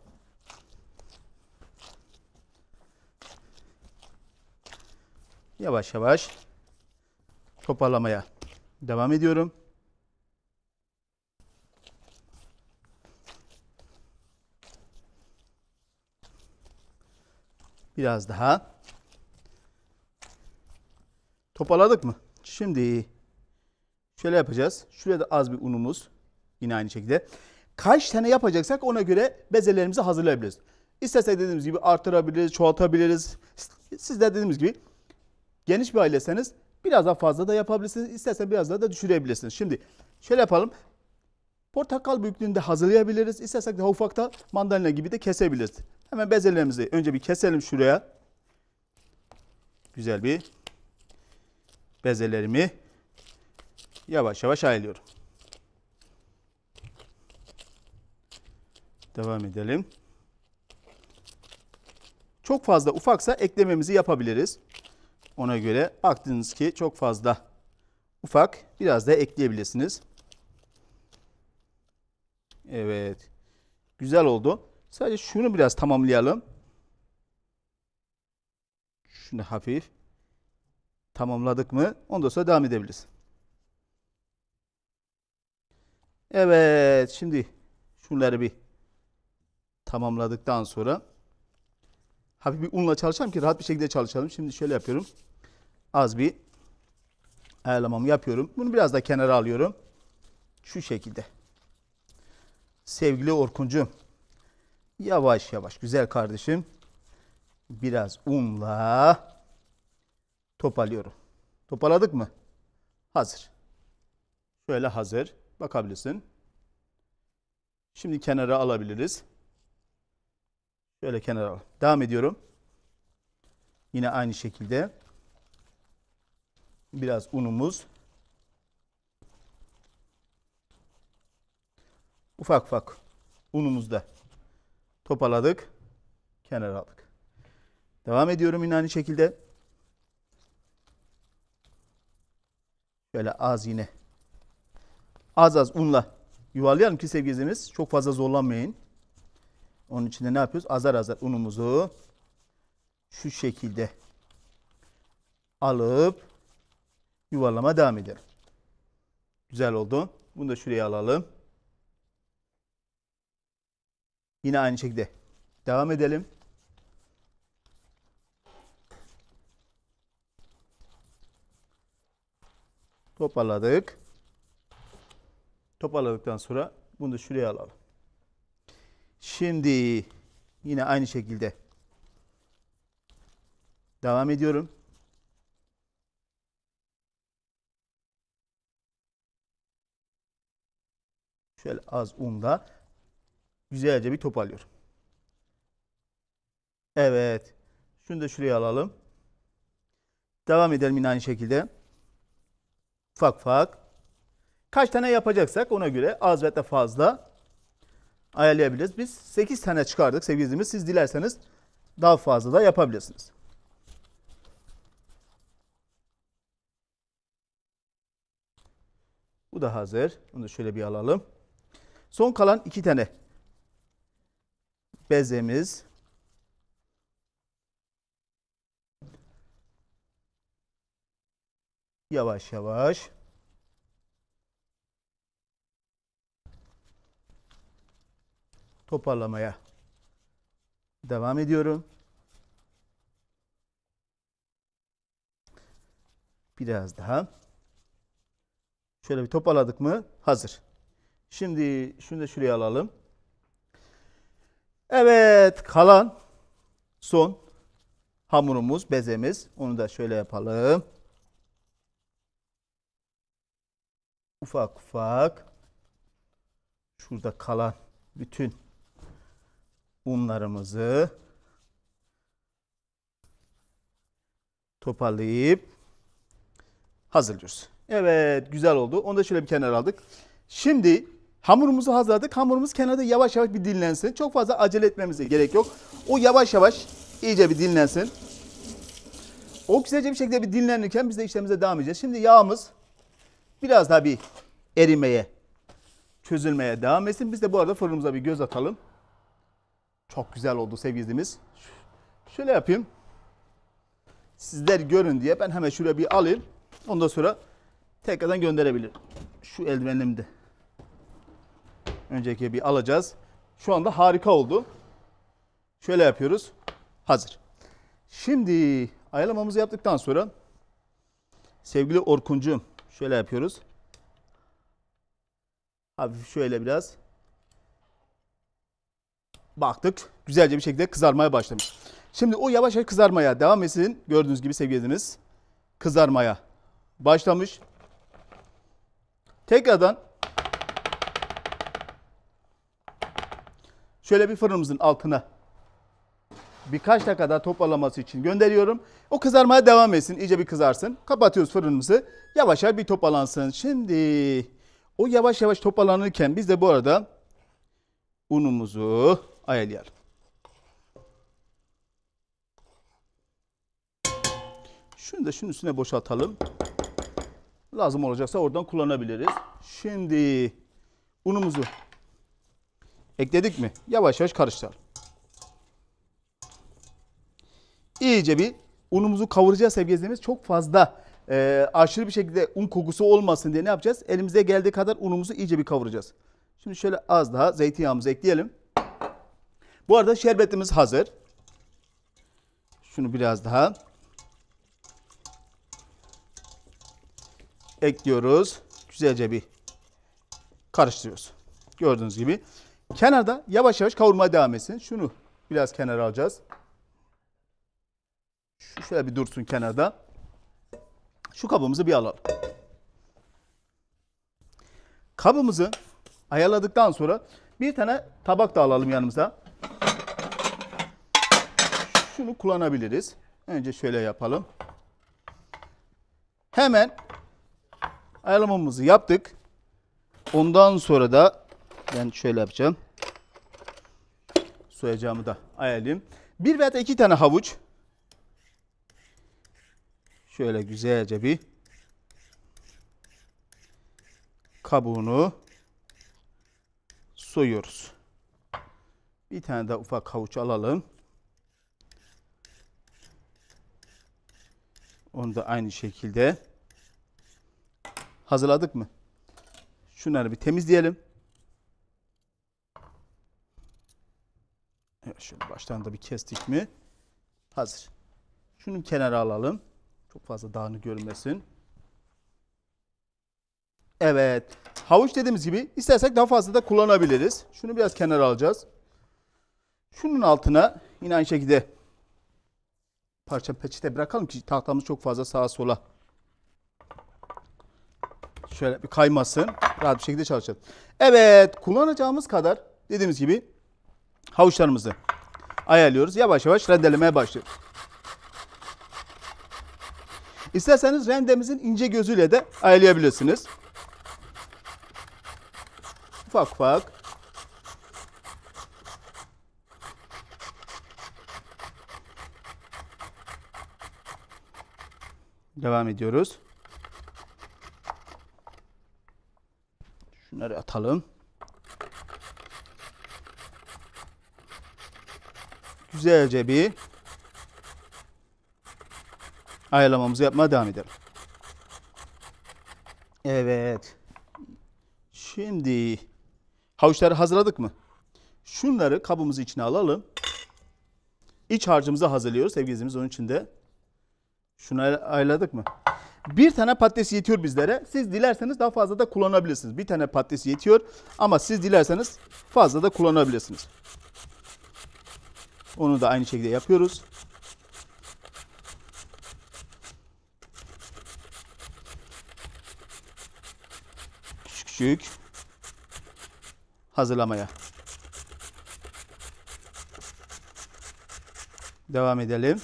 Yavaş yavaş toparlamaya devam ediyorum. Biraz daha. topaladık mı? Şimdi şöyle yapacağız. Şuraya da az bir unumuz. Yine aynı şekilde. Kaç tane yapacaksak ona göre bezelerimizi hazırlayabiliriz. İstersek dediğimiz gibi artırabiliriz, çoğaltabiliriz. Siz de dediğimiz gibi geniş bir aileseniz biraz daha fazla da yapabilirsiniz. İstersen biraz daha da düşürebilirsiniz. Şimdi şöyle yapalım. Portakal büyüklüğünde hazırlayabiliriz. İstersek daha ufakta mandalina gibi de kesebiliriz. Hemen bezelerimizi önce bir keselim şuraya. Güzel bir bezelerimi yavaş yavaş ayılıyorum. Devam edelim. Çok fazla ufaksa eklememizi yapabiliriz. Ona göre baktınız ki çok fazla ufak biraz da ekleyebilirsiniz. Evet. Güzel oldu. Sadece şunu biraz tamamlayalım. Şunu hafif. Tamamladık mı? Ondan sonra devam edebiliriz. Evet, şimdi şunları bir tamamladıktan sonra hafif bir unla çalışalım ki rahat bir şekilde çalışalım. Şimdi şöyle yapıyorum. Az bir ayarlamamı yapıyorum. Bunu biraz da kenara alıyorum. Şu şekilde. Sevgili Orkuncum. Yavaş yavaş güzel kardeşim. Biraz unla topalıyorum. Topaladık mı? Hazır. Şöyle hazır. Bakabilirsin. Şimdi kenara alabiliriz. Şöyle kenara al. Devam ediyorum. Yine aynı şekilde biraz unumuz. Ufak ufak unumuzda toparladık, kenara aldık. Devam ediyorum yine aynı şekilde. Şöyle az yine. Az az unla yuvarlayalım ki sevgilimiz çok fazla zorlanmayın. Onun için de ne yapıyoruz? Azar azar unumuzu şu şekilde alıp yuvarlama devam edelim. Güzel oldu. Bunu da şuraya alalım. Yine aynı şekilde. Devam edelim. Toparladık. Toparladıktan sonra bunu da şuraya alalım. Şimdi yine aynı şekilde devam ediyorum. Şöyle az unda. Güzelce bir toparlıyorum. Evet. Şunu da şuraya alalım. Devam edelim yine aynı şekilde. ufak ufak. Kaç tane yapacaksak ona göre az ve fazla ayarlayabiliriz. Biz 8 tane çıkardık sevgili izleyicimiz. Siz dilerseniz daha fazla da yapabilirsiniz. Bu da hazır. Bunu da şöyle bir alalım. Son kalan iki tane bezemiz. Yavaş yavaş. Toparlamaya devam ediyorum. Biraz daha. Şöyle bir toparladık mı? Hazır. Şimdi şunu da şuraya alalım. Evet kalan son hamurumuz, bezemiz. Onu da şöyle yapalım. Ufak ufak şurada kalan bütün unlarımızı toparlayıp hazırlıyoruz. Evet güzel oldu. Onu da şöyle bir kenara aldık. Şimdi Hamurumuzu hazırladık. Hamurumuz kenarda yavaş yavaş bir dinlensin. Çok fazla acele etmemize gerek yok. O yavaş yavaş iyice bir dinlensin. O güzelce bir şekilde bir dinlenirken biz de işlemimize devam edeceğiz. Şimdi yağımız biraz daha bir erimeye, çözülmeye devam etsin. Biz de bu arada fırınımıza bir göz atalım. Çok güzel oldu sevgilimiz. Şöyle yapayım. Sizler görün diye ben hemen şuraya bir alayım. Ondan sonra tekrardan gönderebilirim. Şu eldivenimde. Önceki bir alacağız. Şu anda harika oldu. Şöyle yapıyoruz. Hazır. Şimdi ayarlamamızı yaptıktan sonra sevgili Orkuncuğum şöyle yapıyoruz. Hafif şöyle biraz baktık. Güzelce bir şekilde kızarmaya başlamış. Şimdi o yavaş yavaş kızarmaya devam etsin. Gördüğünüz gibi sevgiliniz kızarmaya başlamış. Tekrardan Şöyle bir fırınımızın altına birkaç dakikada toparlaması için gönderiyorum. O kızarmaya devam etsin. iyice bir kızarsın. Kapatıyoruz fırınımızı. Yavaş yavaş bir toparlansın. Şimdi o yavaş yavaş toparlanırken biz de bu arada unumuzu ayarlayalım. Şunu da şunun üstüne boşaltalım. Lazım olacaksa oradan kullanabiliriz. Şimdi unumuzu Ekledik mi? Yavaş yavaş karıştıralım. İyice bir unumuzu kavuracağız sevgili Çok fazla e, aşırı bir şekilde un kokusu olmasın diye ne yapacağız? Elimize geldiği kadar unumuzu iyice bir kavuracağız. Şimdi şöyle az daha zeytinyağımızı ekleyelim. Bu arada şerbetimiz hazır. Şunu biraz daha ekliyoruz. Güzelce bir karıştırıyoruz. Gördüğünüz gibi Kenarda yavaş yavaş kavurmaya devam etsin. Şunu biraz kenara alacağız. Şu şöyle bir dursun kenarda. Şu kabımızı bir alalım. Kabımızı ayarladıktan sonra bir tane tabak da alalım yanımıza. Şunu kullanabiliriz. Önce şöyle yapalım. Hemen ayarlamamızı yaptık. Ondan sonra da ben şöyle yapacağım. Soyacağımı da ayarlayayım. Bir veya iki tane havuç. Şöyle güzelce bir kabuğunu soyuyoruz. Bir tane daha ufak havuç alalım. Onu da aynı şekilde hazırladık mı? Şunları bir temizleyelim. Evet şöyle baştan da bir kestik mi? Hazır. Şunun kenara alalım. Çok fazla dağını görmesin. Evet. Havuç dediğimiz gibi istersek daha fazla da kullanabiliriz. Şunu biraz kenara alacağız. Şunun altına yine aynı şekilde parça peçete bırakalım ki tahtamız çok fazla sağa sola şöyle bir kaymasın. Rahat bir şekilde çalışalım. Evet kullanacağımız kadar dediğimiz gibi havuçlarımızı ayarlıyoruz. Yavaş yavaş rendelemeye başlıyoruz. İsterseniz rendemizin ince gözüyle de ayarlayabilirsiniz. Ufak ufak. Devam ediyoruz. Şunları atalım. güzelce bir ayarlamamızı yapmaya devam edelim. Evet. Şimdi havuçları hazırladık mı? Şunları kabımız içine alalım. İç harcımızı hazırlıyoruz sevgilimiz onun içinde. Şunu ayarladık mı? Bir tane patates yetiyor bizlere. Siz dilerseniz daha fazla da kullanabilirsiniz. Bir tane patates yetiyor ama siz dilerseniz fazla da kullanabilirsiniz. Onu da aynı şekilde yapıyoruz. Küçük küçük hazırlamaya devam edelim.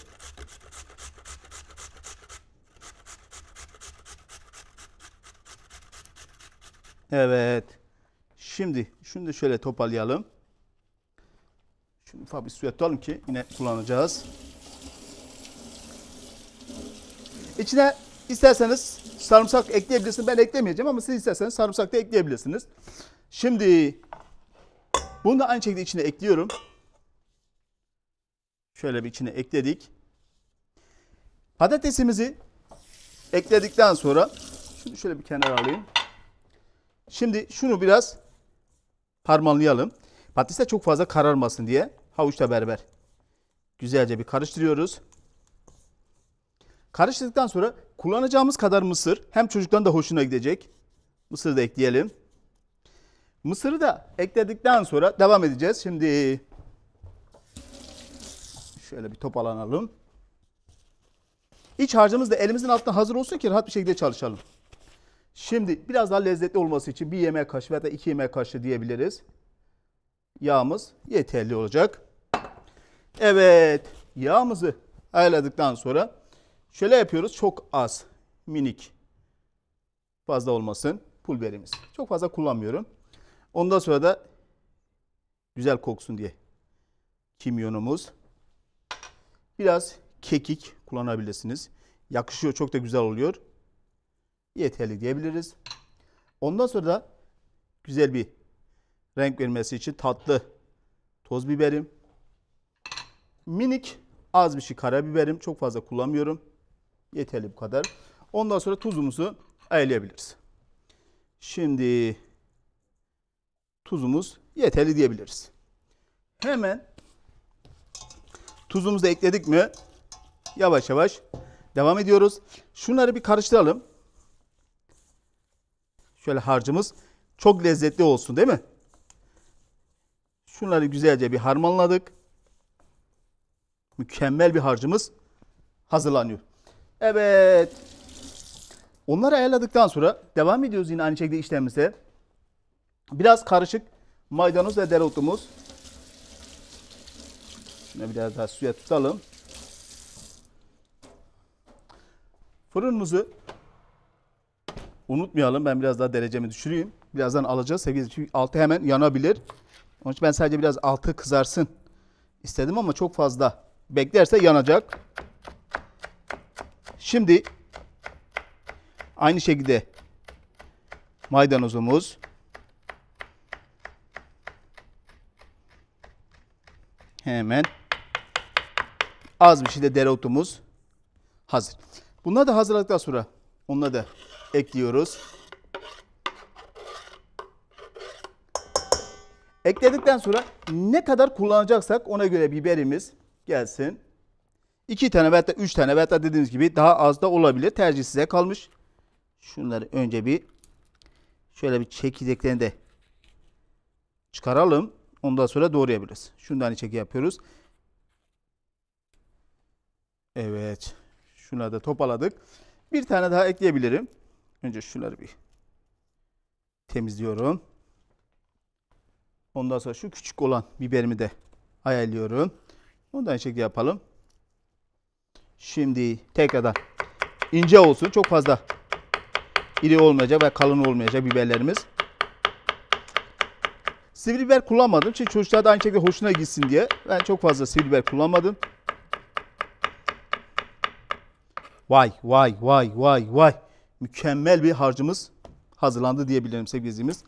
Evet. Şimdi şunu da şöyle toparlayalım ufak bir suya atalım ki yine kullanacağız. İçine isterseniz sarımsak ekleyebilirsiniz. Ben eklemeyeceğim ama siz isterseniz sarımsak da ekleyebilirsiniz. Şimdi bunu da aynı şekilde içine ekliyorum. Şöyle bir içine ekledik. Patatesimizi ekledikten sonra şunu şöyle bir kenara alayım. Şimdi şunu biraz harmanlayalım. Patates de çok fazla kararmasın diye havuçla beraber güzelce bir karıştırıyoruz. Karıştırdıktan sonra kullanacağımız kadar mısır hem çocuktan da hoşuna gidecek. Mısırı da ekleyelim. Mısırı da ekledikten sonra devam edeceğiz. Şimdi şöyle bir toparlanalım. İç harcımız da elimizin altında hazır olsun ki rahat bir şekilde çalışalım. Şimdi biraz daha lezzetli olması için bir yemek kaşığı veya iki yemek kaşığı diyebiliriz yağımız yeterli olacak. Evet yağımızı ayarladıktan sonra şöyle yapıyoruz. Çok az minik fazla olmasın pul Çok fazla kullanmıyorum. Ondan sonra da güzel koksun diye kimyonumuz. Biraz kekik kullanabilirsiniz. Yakışıyor çok da güzel oluyor. Yeterli diyebiliriz. Ondan sonra da güzel bir renk vermesi için tatlı toz biberim. Minik az bir şey karabiberim. Çok fazla kullanmıyorum. Yeterli bu kadar. Ondan sonra tuzumuzu ayarlayabiliriz. Şimdi tuzumuz yeterli diyebiliriz. Hemen tuzumuzu da ekledik mi yavaş yavaş devam ediyoruz. Şunları bir karıştıralım. Şöyle harcımız çok lezzetli olsun değil mi? Şunları güzelce bir harmanladık. Mükemmel bir harcımız hazırlanıyor. Evet. Onları ayarladıktan sonra devam ediyoruz yine aynı şekilde işlemimize. Biraz karışık maydanoz ve dereotumuz. Şuna biraz daha suya tutalım. Fırınımızı unutmayalım. Ben biraz daha derecemi düşüreyim. Birazdan alacağız. 8 Altı hemen yanabilir. Onun için ben sadece biraz altı kızarsın istedim ama çok fazla beklerse yanacak. Şimdi aynı şekilde maydanozumuz hemen az bir şey de dereotumuz hazır. Bunları da hazırladıktan sonra onları da ekliyoruz. Ekledikten sonra ne kadar kullanacaksak ona göre biberimiz gelsin. 2 tane veya 3 tane veya dediğimiz gibi daha az da olabilir. Tercih size kalmış. Şunları önce bir şöyle bir çekirdeklerini de çıkaralım. Ondan sonra doğrayabiliriz. Şundan çeki yapıyoruz. Evet. Şunları da topaladık. Bir tane daha ekleyebilirim. Önce şunları bir temizliyorum. Ondan sonra şu küçük olan biberimi de ayarlıyorum. Ondan şekilde yapalım. Şimdi tekrardan ince olsun. Çok fazla iri olmayacak ve kalın olmayacak biberlerimiz. Sivri biber kullanmadım. Çünkü çocuklar da aynı şekilde hoşuna gitsin diye. Ben çok fazla sivri biber kullanmadım. Vay vay vay vay vay. Mükemmel bir harcımız hazırlandı diyebilirim sevgili izleyicimiz.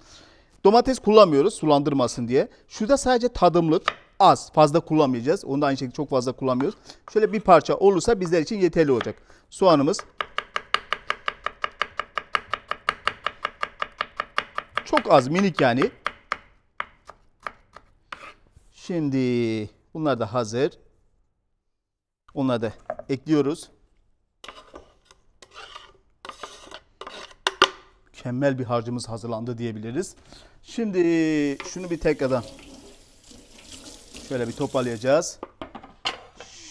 Domates kullanmıyoruz sulandırmasın diye. Şurada sadece tadımlık az fazla kullanmayacağız. Onu da aynı şekilde çok fazla kullanmıyoruz. Şöyle bir parça olursa bizler için yeterli olacak. Soğanımız çok az minik yani. Şimdi bunlar da hazır. Onları da ekliyoruz. Mükemmel bir harcımız hazırlandı diyebiliriz. Şimdi şunu bir tekrardan şöyle bir toparlayacağız.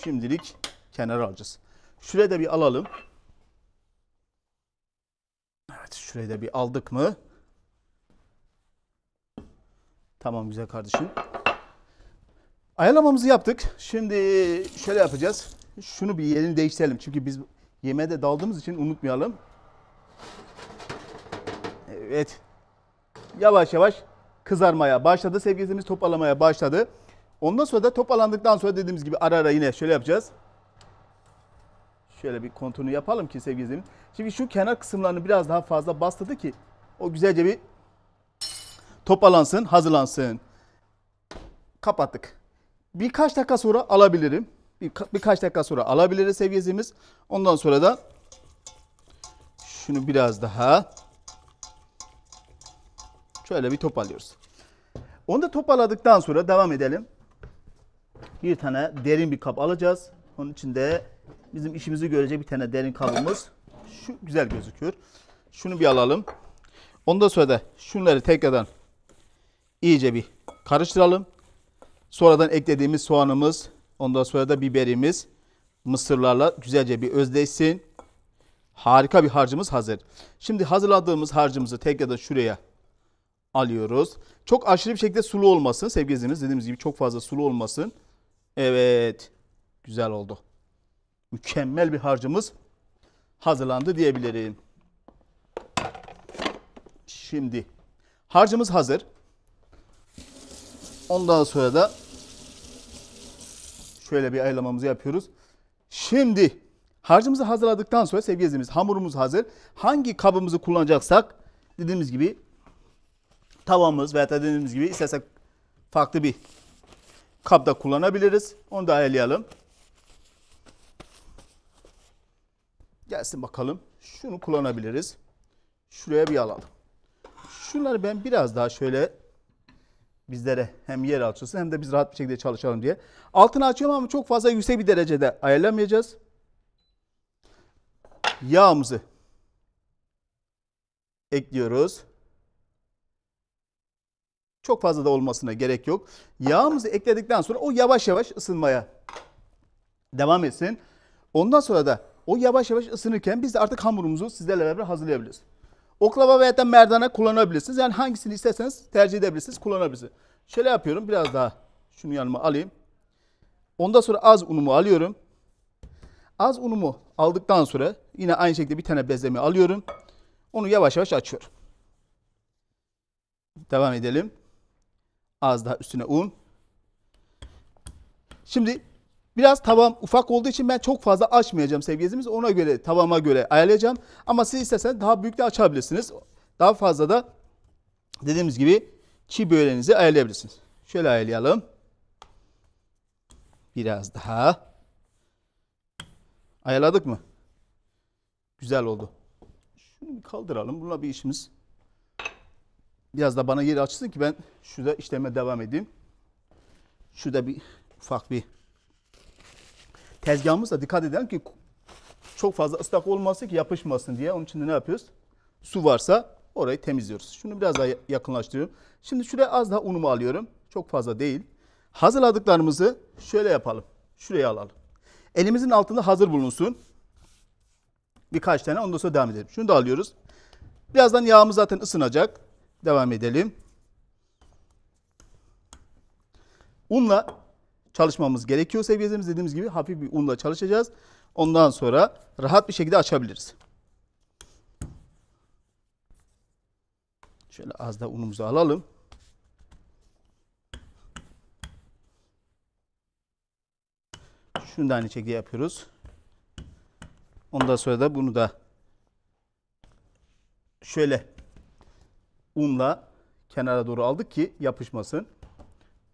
Şimdilik kenara alacağız. Şurayı da bir alalım. Evet şurayı da bir aldık mı? Tamam güzel kardeşim. Ayarlamamızı yaptık. Şimdi şöyle yapacağız. Şunu bir yerini değiştirelim. Çünkü biz yemeğe de daldığımız için unutmayalım. Evet yavaş yavaş kızarmaya başladı. Sevgilimiz toparlamaya başladı. Ondan sonra da toparlandıktan sonra dediğimiz gibi ara ara yine şöyle yapacağız. Şöyle bir konturunu yapalım ki sevgilim. izleyicilerim. Şimdi şu kenar kısımlarını biraz daha fazla bastırdı ki o güzelce bir toparlansın, hazırlansın. Kapattık. Birkaç dakika sonra alabilirim. Birka birkaç dakika sonra alabiliriz sevgilimiz. Ondan sonra da şunu biraz daha Şöyle bir toparlıyoruz. Onu da toparladıktan sonra devam edelim. Bir tane derin bir kap alacağız. Onun içinde bizim işimizi görecek bir tane derin kabımız. Şu güzel gözüküyor. Şunu bir alalım. Ondan sonra da şunları tekrardan iyice bir karıştıralım. Sonradan eklediğimiz soğanımız, ondan sonra da biberimiz mısırlarla güzelce bir özdeşsin. Harika bir harcımız hazır. Şimdi hazırladığımız harcımızı tekrardan şuraya alıyoruz. Çok aşırı bir şekilde sulu olmasın sevgili Dediğimiz gibi çok fazla sulu olmasın. Evet. Güzel oldu. Mükemmel bir harcımız hazırlandı diyebilirim. Şimdi harcımız hazır. Ondan sonra da şöyle bir ayarlamamızı yapıyoruz. Şimdi harcımızı hazırladıktan sonra sevgili izleyicilerimiz hamurumuz hazır. Hangi kabımızı kullanacaksak dediğimiz gibi tavamız veya da dediğimiz gibi istersek farklı bir kapta kullanabiliriz. Onu da ayarlayalım. Gelsin bakalım. Şunu kullanabiliriz. Şuraya bir alalım. Şunları ben biraz daha şöyle bizlere hem yer açılsın hem de biz rahat bir şekilde çalışalım diye. Altını açıyorum ama çok fazla yüksek bir derecede ayarlamayacağız. Yağımızı ekliyoruz. Çok fazla da olmasına gerek yok. Yağımızı ekledikten sonra o yavaş yavaş ısınmaya devam etsin. Ondan sonra da o yavaş yavaş ısınırken biz de artık hamurumuzu sizlerle beraber hazırlayabiliriz. Oklava veya da merdana kullanabilirsiniz. Yani hangisini isterseniz tercih edebilirsiniz, kullanabilirsiniz. Şöyle yapıyorum biraz daha şunu yanıma alayım. Ondan sonra az unumu alıyorum. Az unumu aldıktan sonra yine aynı şekilde bir tane bezleme alıyorum. Onu yavaş yavaş açıyorum. Devam edelim. Az daha üstüne un. Şimdi biraz tavam ufak olduğu için ben çok fazla açmayacağım sevgilimiz. Ona göre tavama göre ayarlayacağım. Ama siz isterseniz daha büyük de açabilirsiniz. Daha fazla da dediğimiz gibi çi böreğinizi ayarlayabilirsiniz. Şöyle ayarlayalım. Biraz daha. Ayarladık mı? Güzel oldu. Şunu kaldıralım. Bununla bir işimiz biraz da bana yer açsın ki ben şurada işleme devam edeyim. Şurada bir ufak bir tezgahımızda dikkat edelim ki çok fazla ıslak olmasın ki yapışmasın diye. Onun için de ne yapıyoruz? Su varsa orayı temizliyoruz. Şunu biraz daha yakınlaştırıyorum. Şimdi şuraya az daha unumu alıyorum. Çok fazla değil. Hazırladıklarımızı şöyle yapalım. Şuraya alalım. Elimizin altında hazır bulunsun. Birkaç tane ondan sonra devam edelim. Şunu da alıyoruz. Birazdan yağımız zaten ısınacak. Devam edelim. Unla çalışmamız gerekiyor seviyemiz dediğimiz gibi hafif bir unla çalışacağız. Ondan sonra rahat bir şekilde açabiliriz. Şöyle az da unumuzu alalım. Şunu da aynı şekilde yapıyoruz. Ondan sonra da bunu da şöyle unla kenara doğru aldık ki yapışmasın.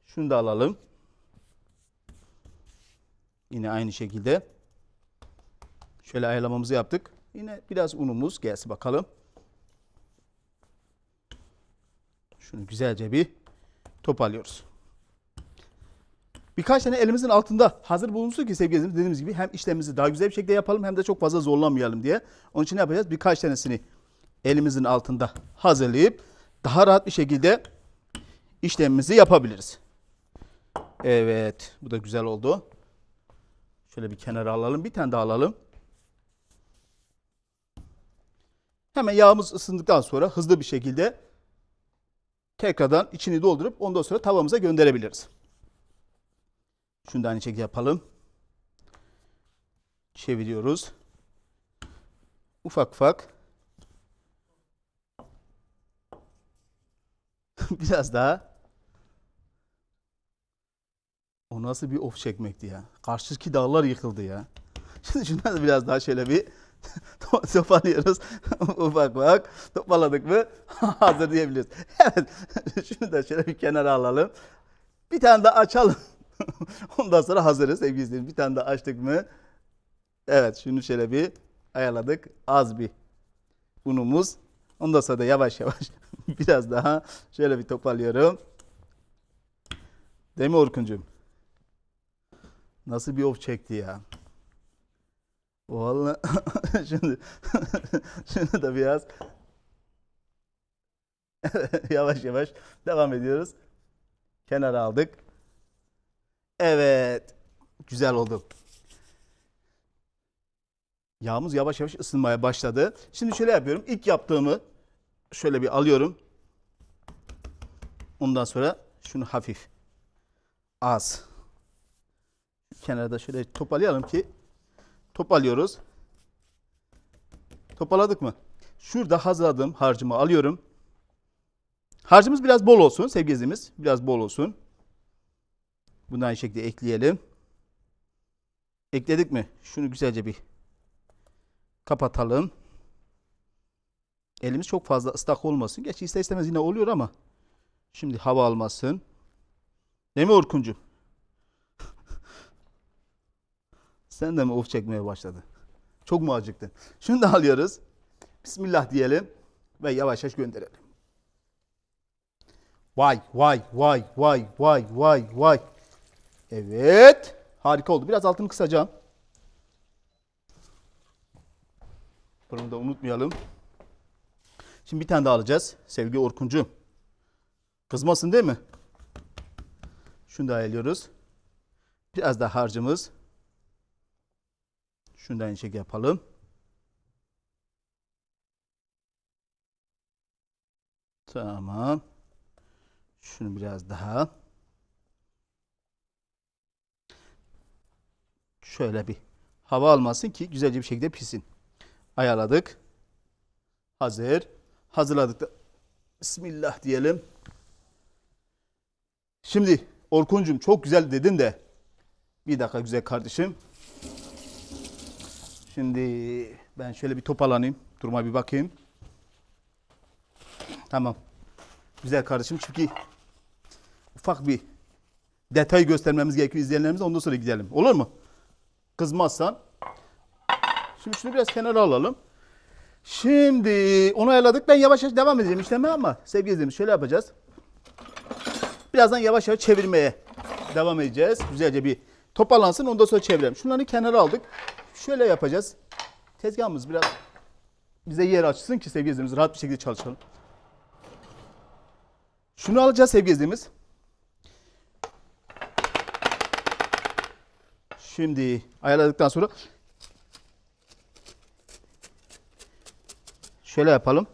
Şunu da alalım. Yine aynı şekilde şöyle ayarlamamızı yaptık. Yine biraz unumuz gelsin bakalım. Şunu güzelce bir toparlıyoruz. Birkaç tane elimizin altında hazır bulunsun ki sevgili izleyicilerimiz dediğimiz gibi hem işlemimizi daha güzel bir şekilde yapalım hem de çok fazla zorlamayalım diye. Onun için ne yapacağız? Birkaç tanesini elimizin altında hazırlayıp daha rahat bir şekilde işlemimizi yapabiliriz. Evet. Bu da güzel oldu. Şöyle bir kenara alalım. Bir tane daha alalım. Hemen yağımız ısındıktan sonra hızlı bir şekilde tekrardan içini doldurup ondan sonra tavamıza gönderebiliriz. Şunu da aynı şekilde yapalım. Çeviriyoruz. Ufak ufak (laughs) Biraz daha. O nasıl bir of çekmekti ya. Karşıdaki dağlar yıkıldı ya. (laughs) Şimdi şundan da biraz daha şöyle bir (laughs) toparlıyoruz. Ufak ufak Toparladık mı hazır diyebiliriz. Evet. Şunu da şöyle bir kenara alalım. Bir tane daha açalım. Ondan sonra hazırız sevgili izleyiciler. Bir tane daha açtık mı? Evet. Şunu şöyle bir ayarladık. Az bir unumuz Ondan sonra da yavaş yavaş (laughs) biraz daha şöyle bir toparlıyorum. Değil mi Orkun'cum? Nasıl bir of çekti ya. Valla (laughs) şimdi (laughs) şunu da biraz yavaş yavaş devam ediyoruz. Kenara aldık. Evet. Güzel oldu. Yağımız yavaş yavaş ısınmaya başladı. Şimdi şöyle yapıyorum. İlk yaptığımı şöyle bir alıyorum. Ondan sonra şunu hafif. Az. Kenarda şöyle toparlayalım ki toparlıyoruz. topaladık mı? Şurada hazırladığım harcımı alıyorum. Harcımız biraz bol olsun sevgilimiz Biraz bol olsun. Bunu aynı şekilde ekleyelim. Ekledik mi? Şunu güzelce bir kapatalım elimiz çok fazla ıslak olmasın. Geç ister istemez yine oluyor ama şimdi hava almasın. Değil mi Orkuncu? (laughs) Sen de mi of çekmeye başladın? Çok mu acıktın? Şunu da alıyoruz. Bismillah diyelim ve yavaş yavaş gönderelim. Vay vay vay vay vay vay vay. Evet. Harika oldu. Biraz altını kısacağım. Bunu da unutmayalım. Şimdi bir tane daha alacağız. Sevgi Orkuncu. Kızmasın değil mi? Şunu da ayarlıyoruz. Biraz daha harcımız. Şunu da aynı şekilde yapalım. Tamam. Şunu biraz daha. Şöyle bir hava almasın ki güzelce bir şekilde pişsin. Ayarladık. Hazır hazırladık Bismillah diyelim. Şimdi Orkuncum çok güzel dedin de bir dakika güzel kardeşim. Şimdi ben şöyle bir toparlanayım. Duruma bir bakayım. Tamam. Güzel kardeşim çünkü ufak bir detay göstermemiz gerekiyor izleyenlerimize. Ondan sonra gidelim. Olur mu? Kızmazsan. Şimdi şunu biraz kenara alalım. Şimdi onu ayarladık. Ben yavaş yavaş devam edeceğim işleme ama sevgili izleyicimiz şöyle yapacağız. Birazdan yavaş yavaş çevirmeye devam edeceğiz. Güzelce bir toparlansın ondan sonra çevirelim. Şunları kenara aldık. Şöyle yapacağız. Tezgahımız biraz bize yer açsın ki sevgili izleyicimiz rahat bir şekilde çalışalım. Şunu alacağız sevgili izleyicimiz. Şimdi ayarladıktan sonra Şöyle yapalım.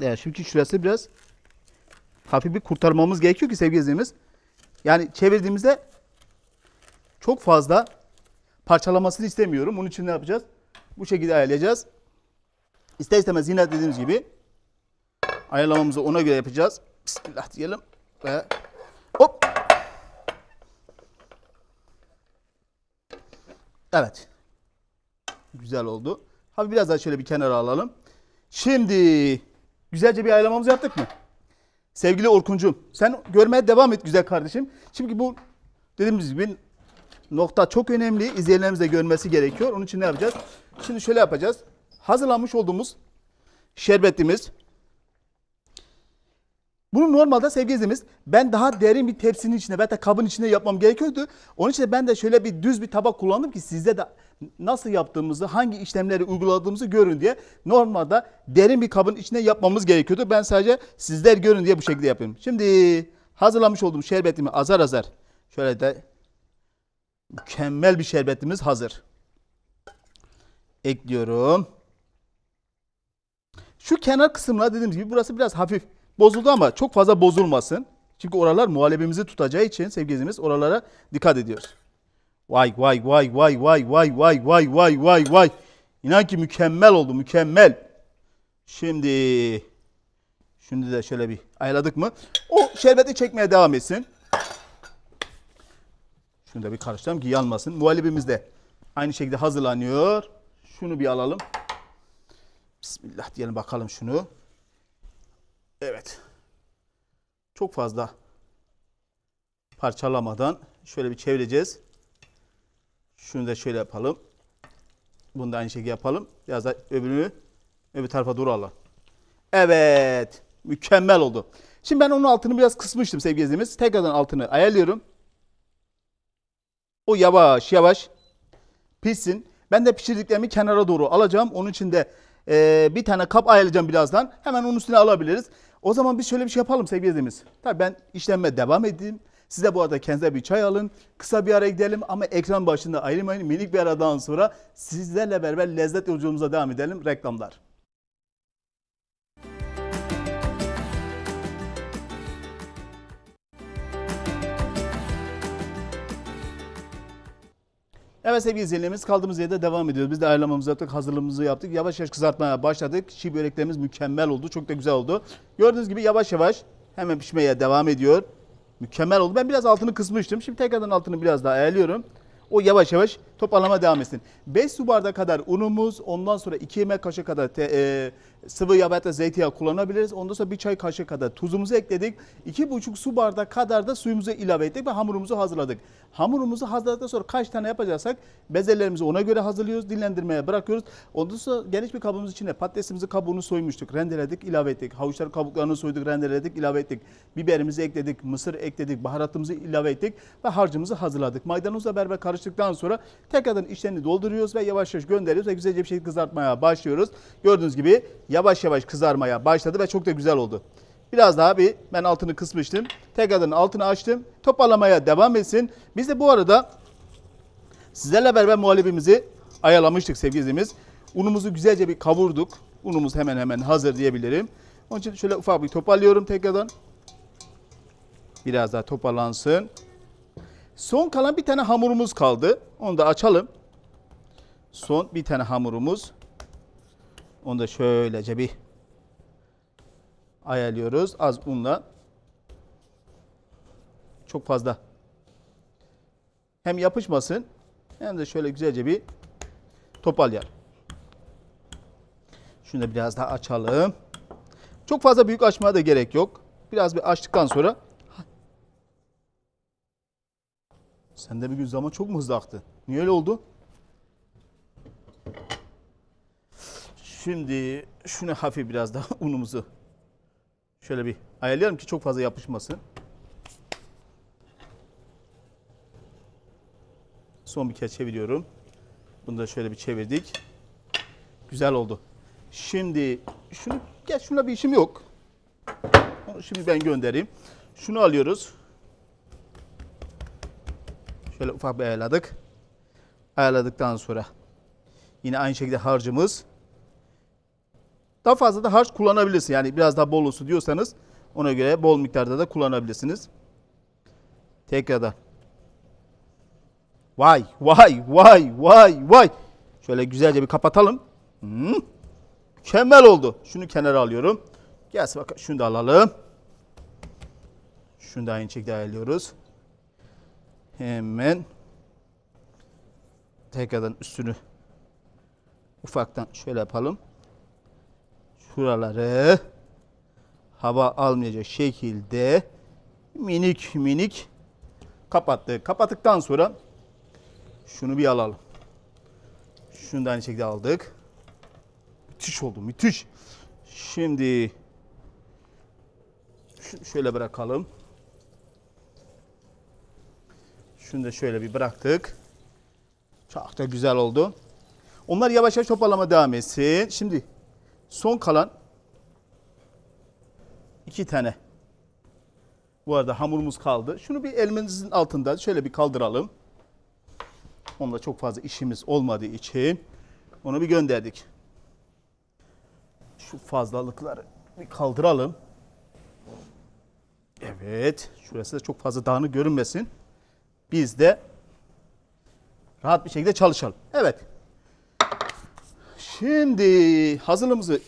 Yani şimdi şurası biraz hafif bir kurtarmamız gerekiyor ki sevgili izleyicimiz. Yani çevirdiğimizde çok fazla parçalamasını istemiyorum. Bunun için ne yapacağız? Bu şekilde ayarlayacağız. İster istemez yine dediğimiz gibi ayarlamamızı ona göre yapacağız. Bismillah diyelim ve hop. Evet. Güzel oldu. Abi biraz daha şöyle bir kenara alalım. Şimdi güzelce bir ayarlamamızı yaptık mı? Sevgili Orkuncum sen görmeye devam et güzel kardeşim. Çünkü bu dediğimiz gibi nokta çok önemli. İzleyenlerimiz de görmesi gerekiyor. Onun için ne yapacağız? Şimdi şöyle yapacağız. Hazırlamış olduğumuz şerbetimiz. Bunu normalde sevgili izleyicimiz ben daha derin bir tepsinin içine veya kabın içine yapmam gerekiyordu. Onun için ben de şöyle bir düz bir tabak kullandım ki sizde de nasıl yaptığımızı, hangi işlemleri uyguladığımızı görün diye. Normalde derin bir kabın içine yapmamız gerekiyordu. Ben sadece sizler görün diye bu şekilde yapıyorum. Şimdi hazırlamış olduğum şerbetimi azar azar şöyle de mükemmel bir şerbetimiz hazır. Ekliyorum. Şu kenar kısımlar dediğimiz gibi burası biraz hafif bozuldu ama çok fazla bozulmasın. Çünkü oralar muhallebimizi tutacağı için sevgilimiz oralara dikkat ediyor. Vay vay vay vay vay vay vay vay vay vay vay. İnan ki mükemmel oldu mükemmel. Şimdi şimdi de şöyle bir ayladık mı? O şerbeti çekmeye devam etsin. Şunu da bir karıştıralım ki yanmasın. Muhallebimiz de aynı şekilde hazırlanıyor. Şunu bir alalım. Bismillah diyelim bakalım şunu. Evet. Çok fazla parçalamadan şöyle bir çevireceğiz. Şunu da şöyle yapalım. Bunu da aynı şekilde yapalım. Biraz da öbürünü öbür tarafa duralım. Evet. Mükemmel oldu. Şimdi ben onun altını biraz kısmıştım sevgili izleyicimiz. Tekrardan altını ayarlıyorum. O yavaş yavaş pişsin. Ben de pişirdiklerimi kenara doğru alacağım. Onun için de e, bir tane kap ayarlayacağım birazdan. Hemen onun üstüne alabiliriz. O zaman biz şöyle bir şey yapalım sevgili izleyicimiz. Tabii ben işlemme devam edeyim. Siz de bu arada kendinize bir çay alın. Kısa bir ara gidelim ama ekran başında ayrılmayın. Minik bir aradan sonra sizlerle beraber lezzet yolculuğumuza devam edelim. Reklamlar. Evet sevgili izleyenlerimiz kaldığımız yerde devam ediyoruz. Biz de ayarlamamızı yaptık, hazırlığımızı yaptık. Yavaş yavaş kızartmaya başladık. Çiğ böreklerimiz mükemmel oldu. Çok da güzel oldu. Gördüğünüz gibi yavaş yavaş hemen pişmeye devam ediyor. Mükemmel oldu. Ben biraz altını kısmıştım. Şimdi tekrardan altını biraz daha ayarlıyorum. O yavaş yavaş toparlama devam etsin. 5 su bardağı kadar unumuz, ondan sonra 2 yemek kaşığı kadar te, e, sıvı yağ da zeytinyağı kullanabiliriz. Ondan sonra bir çay kaşığı kadar tuzumuzu ekledik. 2,5 su bardağı kadar da suyumuzu ilave ettik ve hamurumuzu hazırladık. Hamurumuzu hazırladıktan sonra kaç tane yapacaksak bezelerimizi ona göre hazırlıyoruz. Dinlendirmeye bırakıyoruz. Ondan sonra geniş bir kabımız içine patatesimizi kabuğunu soymuştuk. Rendeledik, ilave ettik. Havuçlar kabuklarını soyduk, rendeledik, ilave ettik. Biberimizi ekledik, mısır ekledik, baharatımızı ilave ettik ve harcımızı hazırladık. Maydanozla beraber karıştıktan sonra tekrardan içlerini dolduruyoruz ve yavaş yavaş gönderiyoruz ve güzelce bir şey kızartmaya başlıyoruz. Gördüğünüz gibi yavaş yavaş kızarmaya başladı ve çok da güzel oldu. Biraz daha bir ben altını kısmıştım. Tekrardan altını açtım. Toparlamaya devam etsin. Biz de bu arada sizlerle beraber muhallebimizi ayarlamıştık sevgili izleyicimiz. Unumuzu güzelce bir kavurduk. Unumuz hemen hemen hazır diyebilirim. Onun için şöyle ufak bir toparlıyorum tekrardan. Biraz daha toparlansın. Son kalan bir tane hamurumuz kaldı. Onu da açalım. Son bir tane hamurumuz. Onu da şöylece bir ayarlıyoruz. Az unla. Çok fazla. Hem yapışmasın hem de şöyle güzelce bir toparlayalım. Şunu da biraz daha açalım. Çok fazla büyük açmaya da gerek yok. Biraz bir açtıktan sonra Sen de bir gün zaman çok mu hızlı aktı? Niye öyle oldu? Şimdi şunu hafif biraz daha (laughs) unumuzu şöyle bir ayarlayalım ki çok fazla yapışmasın. Son bir kez çeviriyorum. Bunu da şöyle bir çevirdik. Güzel oldu. Şimdi şunu gel şuna bir işim yok. şimdi ben göndereyim. Şunu alıyoruz. Şöyle ufak bir ayarladık. Ayarladıktan sonra yine aynı şekilde harcımız daha fazla da harç kullanabilirsiniz. Yani biraz daha bol olsun diyorsanız ona göre bol miktarda da kullanabilirsiniz. Tekrardan. Vay vay vay vay vay. Şöyle güzelce bir kapatalım. Hmm. Mükemmel oldu. Şunu kenara alıyorum. Gelsin bakalım. Şunu da alalım. Şunu da aynı şekilde ayarlıyoruz. Hemen tekrardan üstünü ufaktan şöyle yapalım şuraları hava almayacak şekilde minik minik kapattı. Kapattıktan sonra şunu bir alalım. Şunu da aynı şekilde aldık. Müthiş oldu müthiş. Şimdi şöyle bırakalım. Şunu da şöyle bir bıraktık. Çok da güzel oldu. Onlar yavaş yavaş toparlama devam etsin. Şimdi Son kalan iki tane. Bu arada hamurumuz kaldı. Şunu bir elmenizin altında şöyle bir kaldıralım. Onunla çok fazla işimiz olmadığı için onu bir gönderdik. Şu fazlalıkları bir kaldıralım. Evet. Şurası da çok fazla dağını görünmesin. Biz de rahat bir şekilde çalışalım. Evet. Şimdi hazırlığımızı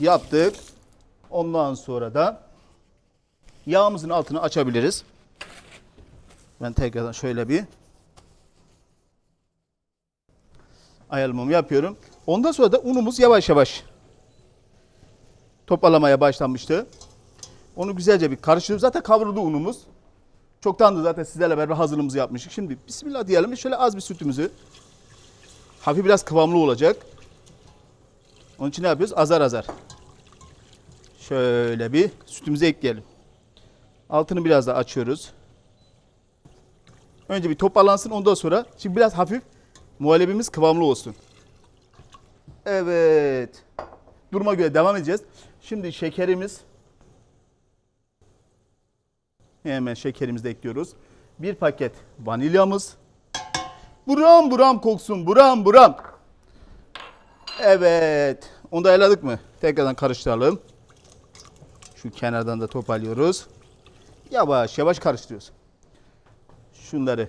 yaptık. Ondan sonra da yağımızın altını açabiliriz. Ben tekrardan şöyle bir ayarlamamı yapıyorum. Ondan sonra da unumuz yavaş yavaş toparlamaya başlamıştı. Onu güzelce bir karıştırıp zaten kavruldu unumuz. Çoktan da zaten sizlerle beraber hazırlığımızı yapmıştık. Şimdi bismillah diyelim. Şöyle az bir sütümüzü Hafif biraz kıvamlı olacak. Onun için ne yapıyoruz? Azar azar. Şöyle bir sütümüzü ekleyelim. Altını biraz daha açıyoruz. Önce bir toparlansın ondan sonra. Şimdi biraz hafif muhallebimiz kıvamlı olsun. Evet. Duruma göre devam edeceğiz. Şimdi şekerimiz. Hemen şekerimizi de ekliyoruz. Bir paket vanilyamız. Buram buram koksun. Buram buram. Evet. Onu da ayarladık mı? Tekrardan karıştıralım. Şu kenardan da toparlıyoruz. Yavaş yavaş karıştırıyoruz. Şunları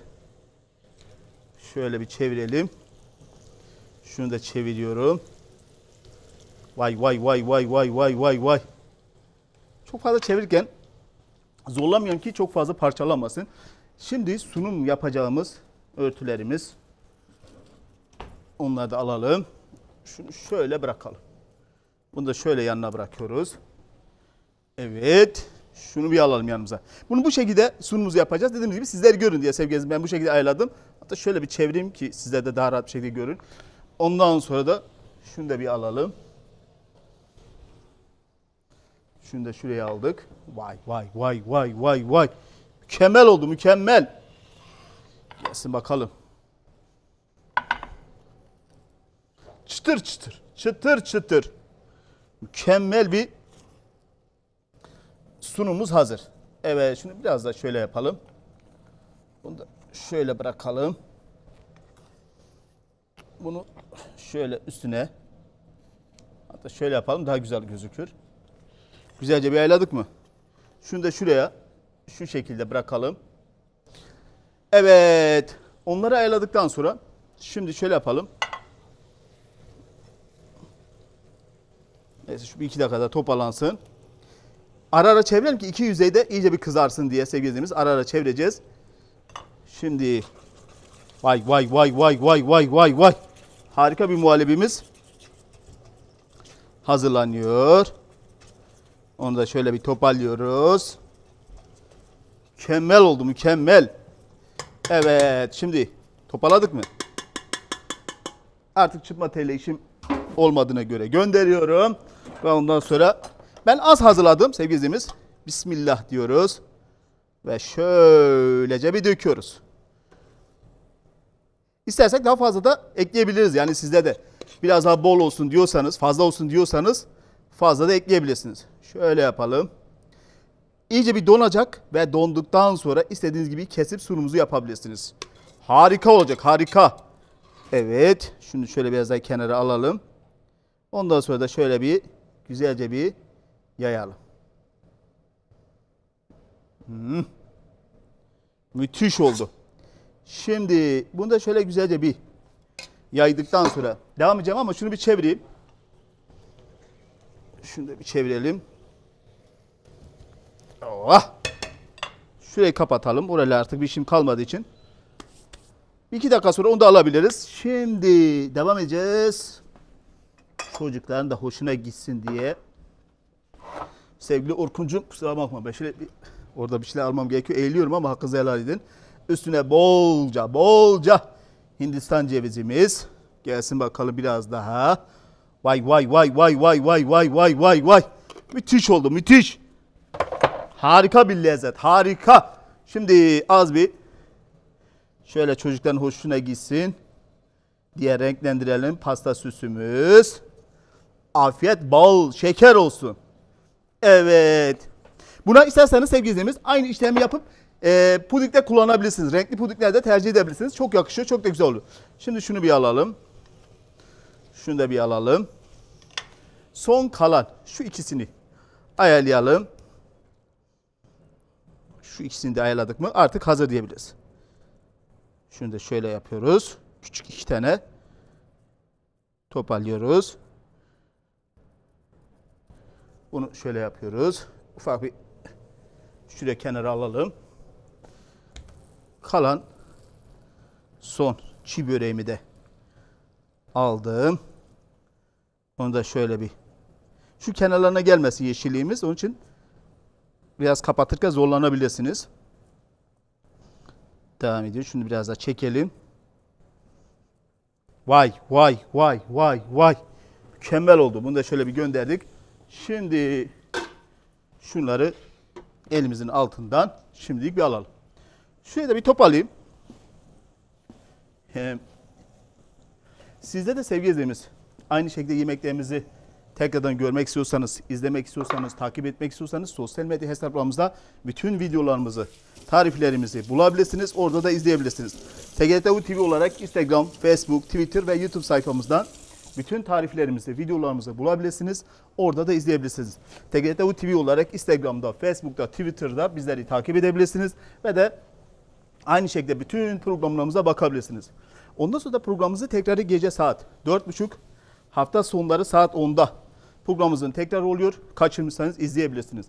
şöyle bir çevirelim. Şunu da çeviriyorum. Vay vay vay vay vay vay vay vay. Çok fazla çevirirken zorlamıyorum ki çok fazla parçalanmasın. Şimdi sunum yapacağımız örtülerimiz. Onları da alalım. Şunu şöyle bırakalım. Bunu da şöyle yanına bırakıyoruz. Evet. Şunu bir alalım yanımıza. Bunu bu şekilde sunumuzu yapacağız. Dediğim gibi sizler görün diye sevgili ben bu şekilde ayarladım. Hatta şöyle bir çevireyim ki sizler de daha rahat bir şekilde görün. Ondan sonra da şunu da bir alalım. Şunu da şuraya aldık. Vay vay vay vay vay vay. Mükemmel oldu mükemmel. Gelsin bakalım. Çıtır çıtır, çıtır çıtır. Mükemmel bir sunumuz hazır. Evet, şimdi biraz da şöyle yapalım. Bunu da şöyle bırakalım. Bunu şöyle üstüne. Hatta şöyle yapalım daha güzel gözükür. Güzelce bir ayladık mı? Şunu da şuraya şu şekilde bırakalım. Evet. Onları ayarladıktan sonra şimdi şöyle yapalım. Neyse şu bir iki dakikada toparlansın. Ara ara çevirelim ki iki yüzeyde iyice bir kızarsın diye sevgili izleyicimiz. Ara ara çevireceğiz. Şimdi vay vay vay vay vay vay vay vay. Harika bir muhallebimiz hazırlanıyor. Onu da şöyle bir toparlıyoruz. Mükemmel oldu mükemmel. Evet şimdi toparladık mı? Artık çıkma telle işim olmadığına göre gönderiyorum. Ve ondan sonra ben az hazırladım sevgili izleyicimiz. Bismillah diyoruz. Ve şöylece bir döküyoruz. İstersek daha fazla da ekleyebiliriz. Yani sizde de biraz daha bol olsun diyorsanız, fazla olsun diyorsanız fazla da ekleyebilirsiniz. Şöyle yapalım. İyice bir donacak ve donduktan sonra istediğiniz gibi kesip sunumuzu yapabilirsiniz. Harika olacak harika. Evet şunu şöyle biraz daha kenara alalım. Ondan sonra da şöyle bir güzelce bir yayalım. Hmm. Müthiş oldu. Şimdi bunu da şöyle güzelce bir yaydıktan sonra devam edeceğim ama şunu bir çevireyim. Şunu da bir çevirelim. Allah. Şurayı kapatalım. Orayla artık bir işim kalmadığı için. Bir iki dakika sonra onu da alabiliriz. Şimdi devam edeceğiz. Çocukların da hoşuna gitsin diye. Sevgili Orkun'cum kusura bakma. Ben şöyle bir, orada bir şeyler almam gerekiyor. Eğiliyorum ama hakkınızı helal edin. Üstüne bolca bolca Hindistan cevizimiz. Gelsin bakalım biraz daha. Vay vay vay vay vay vay vay vay vay vay. Müthiş oldu müthiş. Harika bir lezzet. Harika. Şimdi az bir şöyle çocukların hoşuna gitsin diye renklendirelim pasta süsümüz. Afiyet, bal, şeker olsun. Evet. Buna isterseniz sevgili izleyicimiz aynı işlemi yapıp e, pudingde kullanabilirsiniz. Renkli pudiklerde tercih edebilirsiniz. Çok yakışıyor, çok da güzel oluyor. Şimdi şunu bir alalım. Şunu da bir alalım. Son kalan şu ikisini ayarlayalım. Şu ikisini de ayarladık mı artık hazır diyebiliriz. Şunu da şöyle yapıyoruz. Küçük iki tane toparlıyoruz. Bunu şöyle yapıyoruz. Ufak bir şuraya kenara alalım. Kalan son çi böreğimi de aldım. Onu da şöyle bir şu kenarlarına gelmesi yeşilliğimiz. Onun için biraz kapatırken zorlanabilirsiniz. Devam ediyor. Şimdi biraz daha çekelim. Vay vay vay vay vay. Mükemmel oldu. Bunu da şöyle bir gönderdik. Şimdi şunları elimizin altından şimdilik bir alalım. Şurayı da bir toparlayayım. Hem sizde de sevgili izleyicimiz aynı şekilde yemeklerimizi tekrardan görmek istiyorsanız, izlemek istiyorsanız, takip etmek istiyorsanız sosyal medya hesaplarımızda bütün videolarımızı, tariflerimizi bulabilirsiniz. Orada da izleyebilirsiniz. TGTU TV olarak Instagram, Facebook, Twitter ve YouTube sayfamızdan bütün tariflerimizi, videolarımızı bulabilirsiniz. Orada da izleyebilirsiniz. TGTU TV olarak Instagram'da, Facebook'ta, Twitter'da bizleri takip edebilirsiniz. Ve de aynı şekilde bütün programlarımıza bakabilirsiniz. Ondan sonra da programımızı tekrar gece saat 4.30 hafta sonları saat 10'da programımızın tekrar oluyor. Kaçırmışsanız izleyebilirsiniz.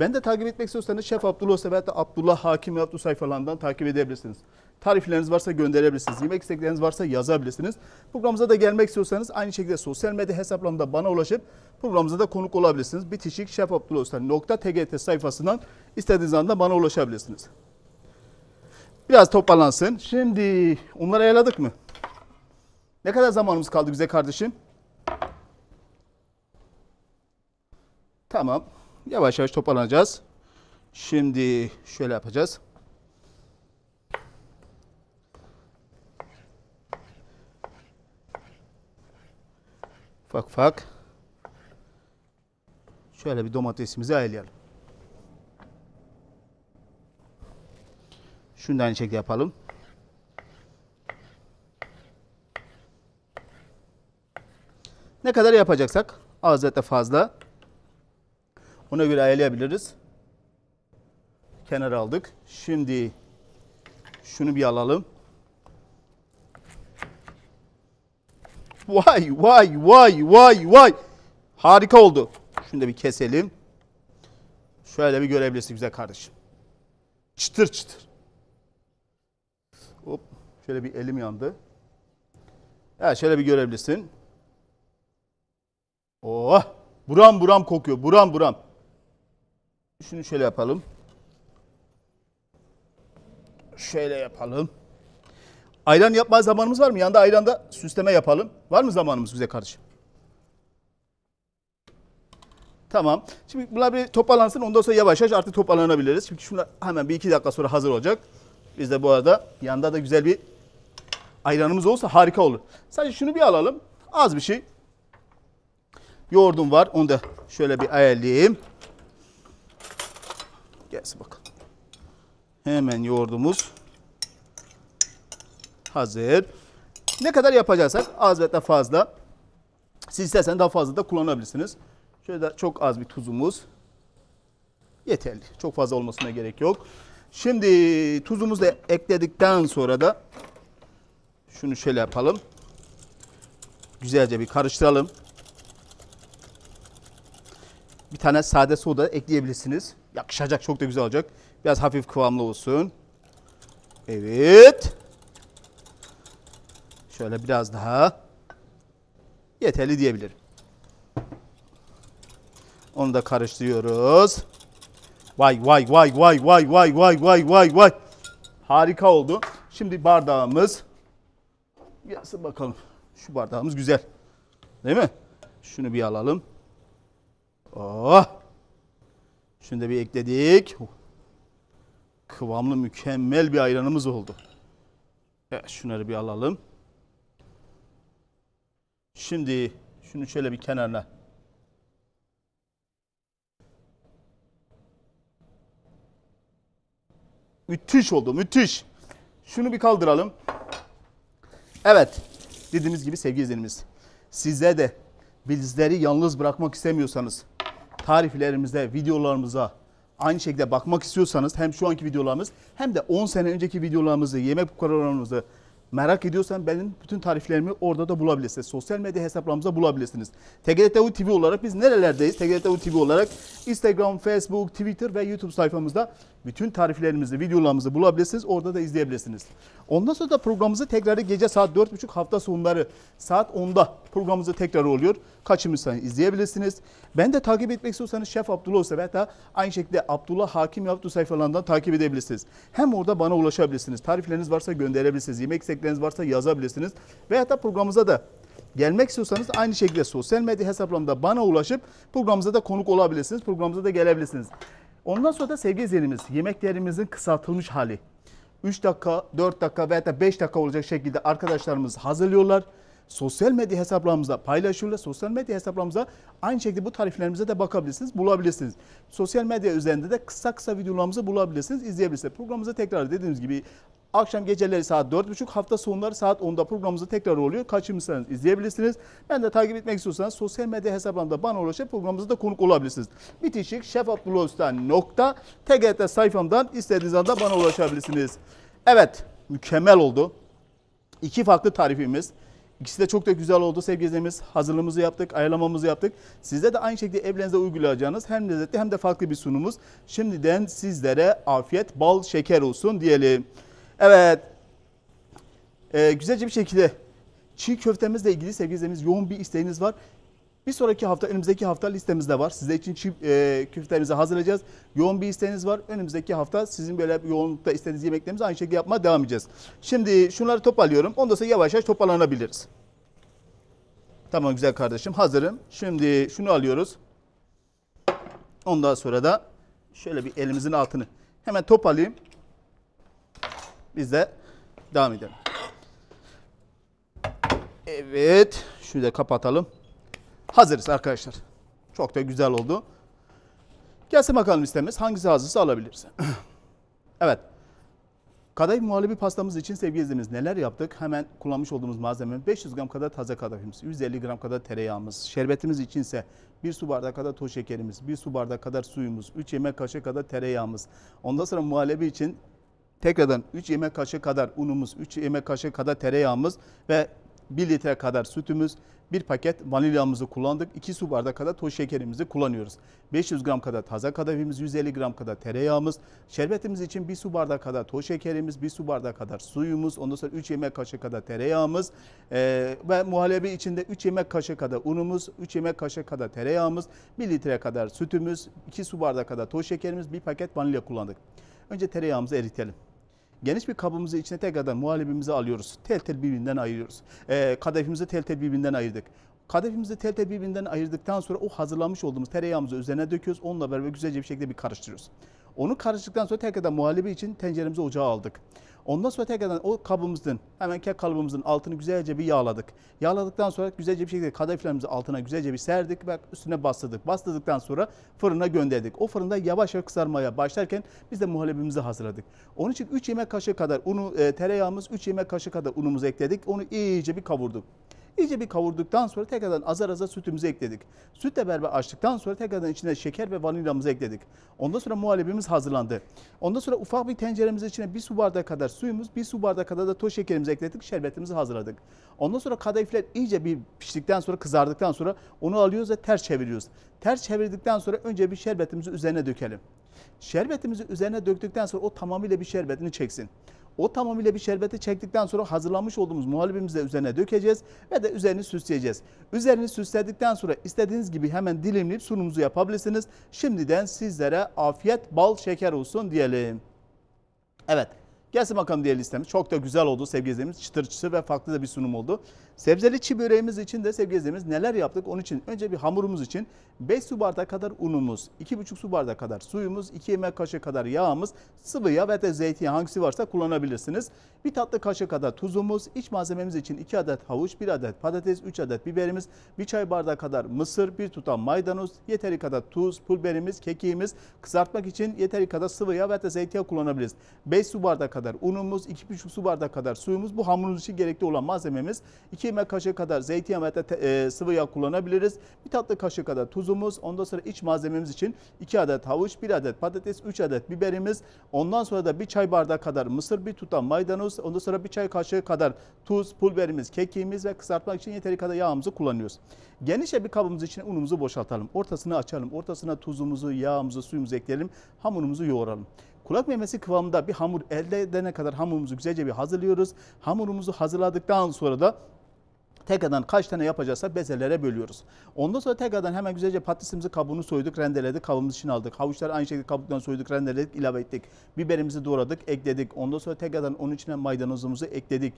Ben de takip etmek istiyorsanız Şef Abdullah Sefer de Abdullah Hakim ve Abdullah sayfalarından takip edebilirsiniz. Tarifleriniz varsa gönderebilirsiniz. Yemek istekleriniz varsa yazabilirsiniz. Programımıza da gelmek istiyorsanız aynı şekilde sosyal medya hesaplarında bana ulaşıp programımıza da konuk olabilirsiniz. Bitişik Şef Abdullah Sefer.tgt sayfasından istediğiniz anda bana ulaşabilirsiniz. Biraz toparlansın. Şimdi onları ayarladık mı? Ne kadar zamanımız kaldı bize kardeşim? Tamam. Yavaş yavaş toparlanacağız. Şimdi şöyle yapacağız. Fak fak. Şöyle bir domatesimizi ayarlayalım. Şunu da aynı şekilde yapalım. Ne kadar yapacaksak az fazla Buna göre ayarlayabiliriz. Kenara aldık. Şimdi şunu bir alalım. Vay vay vay vay vay. Harika oldu. Şunu da bir keselim. Şöyle bir görebilirsin güzel kardeşim. Çıtır çıtır. Hop. Şöyle bir elim yandı. Evet şöyle bir görebilirsin. Oh. Buram buram kokuyor. Buram buram. Şunu şöyle yapalım. Şöyle yapalım. Ayran yapma zamanımız var mı? Yanında ayranda süsleme yapalım. Var mı zamanımız güzel kardeşim? Tamam. Şimdi bunlar bir toparlansın. Ondan sonra yavaş yavaş artık toparlanabiliriz. Çünkü şunlar hemen bir iki dakika sonra hazır olacak. Biz de bu arada yanında da güzel bir ayranımız olsa harika olur. Sadece şunu bir alalım. Az bir şey. Yoğurdum var. Onu da şöyle bir ayarlayayım. Gelsin bakalım. Hemen yoğurdumuz hazır. Ne kadar yapacaksak az veya fazla. Siz isterseniz daha fazla da kullanabilirsiniz. Şöyle çok az bir tuzumuz. Yeterli. Çok fazla olmasına gerek yok. Şimdi tuzumuzu da ekledikten sonra da şunu şöyle yapalım. Güzelce bir karıştıralım. Bir tane sade soda ekleyebilirsiniz. Yakışacak çok da güzel olacak. Biraz hafif kıvamlı olsun. Evet. Şöyle biraz daha. Yeterli diyebilirim. Onu da karıştırıyoruz. Vay vay vay vay vay vay vay vay vay vay. Harika oldu. Şimdi bardağımız. Yansın bakalım. Şu bardağımız güzel. Değil mi? Şunu bir alalım. Oh. Şunu bir ekledik. Kıvamlı mükemmel bir ayranımız oldu. Ya şunları bir alalım. Şimdi şunu şöyle bir kenarına. Müthiş oldu müthiş. Şunu bir kaldıralım. Evet dediğimiz gibi sevgili izleyenimiz. Size de bizleri yalnız bırakmak istemiyorsanız tariflerimize, videolarımıza aynı şekilde bakmak istiyorsanız hem şu anki videolarımız hem de 10 sene önceki videolarımızı, yemek kararlarımızı merak ediyorsan benim bütün tariflerimi orada da bulabilirsiniz. Sosyal medya hesaplarımızda bulabilirsiniz. TGTU TV olarak biz nerelerdeyiz? TGTU TV olarak Instagram, Facebook, Twitter ve YouTube sayfamızda bütün tariflerimizi, videolarımızı bulabilirsiniz. Orada da izleyebilirsiniz. Ondan sonra da programımızı tekrarı gece saat 4.30 hafta sonları saat 10'da programımızı tekrar oluyor. Kaçırmışsanız izleyebilirsiniz. Ben de takip etmek istiyorsanız Şef Abdullah Olsa ve da aynı şekilde Abdullah Hakim Yaptu sayfalarından takip edebilirsiniz. Hem orada bana ulaşabilirsiniz. Tarifleriniz varsa gönderebilirsiniz. Yemek istekleriniz varsa yazabilirsiniz. veya da programımıza da gelmek istiyorsanız aynı şekilde sosyal medya hesaplarımda bana ulaşıp programımıza da konuk olabilirsiniz. Programımıza da gelebilirsiniz. Ondan sonra da sevgili izleyenimiz yemeklerimizin kısaltılmış hali. 3 dakika, 4 dakika veya da 5 dakika olacak şekilde arkadaşlarımız hazırlıyorlar. Sosyal medya hesaplarımızda paylaşıyorlar. Sosyal medya hesaplarımızda aynı şekilde bu tariflerimize de bakabilirsiniz, bulabilirsiniz. Sosyal medya üzerinde de kısa kısa videolarımızı bulabilirsiniz, izleyebilirsiniz. Programımıza tekrar dediğimiz gibi Akşam geceleri saat 4.30, hafta sonları saat 10'da programımızı tekrar oluyor. Kaçırmışsanız izleyebilirsiniz. Ben de takip etmek istiyorsanız sosyal medya hesabımda bana ulaşıp programımızda konuk olabilirsiniz. Bitişik Şef Abdullah Özten nokta TGT sayfamdan istediğiniz anda bana ulaşabilirsiniz. Evet mükemmel oldu. İki farklı tarifimiz. İkisi de çok da güzel oldu sevgili izleyicilerimiz. Hazırlığımızı yaptık, ayarlamamızı yaptık. Sizde de aynı şekilde evlerinize uygulayacağınız hem lezzetli hem de farklı bir sunumuz. Şimdiden sizlere afiyet, bal, şeker olsun diyelim. Evet. Ee, güzelce bir şekilde çiğ köftemizle ilgili sevgili izleyicilerimiz yoğun bir isteğiniz var. Bir sonraki hafta, önümüzdeki hafta listemizde var. Size için çiğ e, köftemizi hazırlayacağız. Yoğun bir isteğiniz var. Önümüzdeki hafta sizin böyle yoğunlukta istediğiniz yemeklerimizi aynı şekilde yapmaya devam edeceğiz. Şimdi şunları toparlıyorum. Ondan sonra yavaş yavaş toparlanabiliriz. Tamam güzel kardeşim hazırım. Şimdi şunu alıyoruz. Ondan sonra da şöyle bir elimizin altını hemen toparlayayım. Biz de devam edelim. Evet. Şunu da kapatalım. Hazırız arkadaşlar. Çok da güzel oldu. Gelsin bakalım istemiz. Hangisi hazırsa alabiliriz. (clears throat) evet. Kadayıf muhallebi pastamız için sevgili izlediğimiz neler yaptık? Hemen kullanmış olduğumuz malzememiz 500 gram kadar taze kadayıfımız, 150 gram kadar tereyağımız, şerbetimiz içinse 1 su bardağı kadar toz şekerimiz, 1 su bardağı kadar suyumuz, 3 yemek kaşığı kadar tereyağımız. Ondan sonra muhallebi için Tekrardan 3 yemek kaşığı kadar unumuz, 3 yemek kaşığı kadar tereyağımız ve 1 litre kadar sütümüz, 1 paket vanilyamızı kullandık. 2 su bardağı kadar toz şekerimizi kullanıyoruz. 500 gram kadar taze kadayıfımız, 150 gram kadar tereyağımız, şerbetimiz için 1 su bardağı kadar toz şekerimiz, 1 su bardağı kadar suyumuz, ondan sonra 3 yemek kaşığı kadar tereyağımız ee, ve muhallebi içinde 3 yemek kaşığı kadar unumuz, 3 yemek kaşığı kadar tereyağımız, 1 litre kadar sütümüz, 2 su bardağı kadar toz şekerimiz, 1 paket vanilya kullandık. Önce tereyağımızı eritelim. Geniş bir kabımızı içine tekrardan muhalebimizi alıyoruz. Tel tel birbirinden ayırıyoruz. E, ee, kadayıfımızı tel tel birbirinden ayırdık. Kadayıfımızı tel tel birbirinden ayırdıktan sonra o hazırlamış olduğumuz tereyağımızı üzerine döküyoruz. Onunla beraber güzelce bir şekilde bir karıştırıyoruz. Onu karıştıktan sonra tekrardan muhallebi için tenceremizi ocağa aldık. Ondan sonra tekrardan o kabımızın hemen kek kalıbımızın altını güzelce bir yağladık. Yağladıktan sonra güzelce bir şekilde kadayıflarımızı altına güzelce bir serdik ve üstüne bastırdık. Bastırdıktan sonra fırına gönderdik. O fırında yavaş yavaş kızarmaya başlarken biz de muhallebimizi hazırladık. Onun için 3 yemek kaşığı kadar unu, e, tereyağımız 3 yemek kaşığı kadar unumuzu ekledik. Onu iyice bir kavurduk. İyice bir kavurduktan sonra tekrardan azar azar sütümüzü ekledik. Sütle beraber açtıktan sonra tekrardan içine şeker ve vanilyamızı ekledik. Ondan sonra muhallebimiz hazırlandı. Ondan sonra ufak bir tenceremiz içine bir su bardağı kadar suyumuz, bir su bardağı kadar da toz şekerimizi ekledik, şerbetimizi hazırladık. Ondan sonra kadayıflar iyice bir piştikten sonra, kızardıktan sonra onu alıyoruz ve ters çeviriyoruz. Ters çevirdikten sonra önce bir şerbetimizi üzerine dökelim. Şerbetimizi üzerine döktükten sonra o tamamıyla bir şerbetini çeksin. O tamamıyla bir şerbeti çektikten sonra hazırlamış olduğumuz muhallebimizi de üzerine dökeceğiz ve de üzerini süsleyeceğiz. Üzerini süsledikten sonra istediğiniz gibi hemen dilimleyip sunumuzu yapabilirsiniz. Şimdiden sizlere afiyet bal şeker olsun diyelim. Evet. Gelsin bakalım diğer listemiz. Çok da güzel oldu sevgili izleyicilerimiz. Çıtır çıtır ve farklı da bir sunum oldu. Sebzeli çi böreğimiz için de sevgili neler yaptık? Onun için önce bir hamurumuz için 5 su bardağı kadar unumuz, 2,5 su bardağı kadar suyumuz, 2 yemek kaşığı kadar yağımız, sıvı yağ ve de zeytinyağı hangisi varsa kullanabilirsiniz. Bir tatlı kaşığı kadar tuzumuz, iç malzememiz için 2 adet havuç, 1 adet patates, 3 adet biberimiz, 1 çay bardağı kadar mısır, 1 tutam maydanoz, yeteri kadar tuz, pul biberimiz, kekiğimiz, kızartmak için yeteri kadar sıvı yağ ve de zeytinyağı kullanabiliriz. 5 su bardağı kadar unumuz, 2,5 su bardağı kadar suyumuz bu hamurumuz için gerekli olan malzememiz. 2 yemek kaşığı kadar zeytinyağı veya e, sıvı yağ kullanabiliriz. Bir tatlı kaşığı kadar tuzumuz. Ondan sonra iç malzememiz için 2 adet havuç, 1 adet patates, 3 adet biberimiz. Ondan sonra da bir çay bardağı kadar mısır, bir tutam maydanoz. Ondan sonra bir çay kaşığı kadar tuz, pul biberimiz, kekiğimiz ve kızartmak için yeteri kadar yağımızı kullanıyoruz. Genişçe bir kabımız için unumuzu boşaltalım. Ortasını açalım. Ortasına tuzumuzu, yağımızı, suyumuzu ekleyelim. Hamurumuzu yoğuralım. Kulak memesi kıvamında bir hamur elde edene kadar hamurumuzu güzelce bir hazırlıyoruz. Hamurumuzu hazırladıktan sonra da Tekrardan kaç tane yapacaksak bezelere bölüyoruz. Ondan sonra tekrardan hemen güzelce patatesimizi kabuğunu soyduk, rendeledik, kabuğumuz için aldık. Havuçları aynı şekilde kabuktan soyduk, rendeledik, ilave ettik. Biberimizi doğradık, ekledik. Ondan sonra tekrardan onun içine maydanozumuzu ekledik.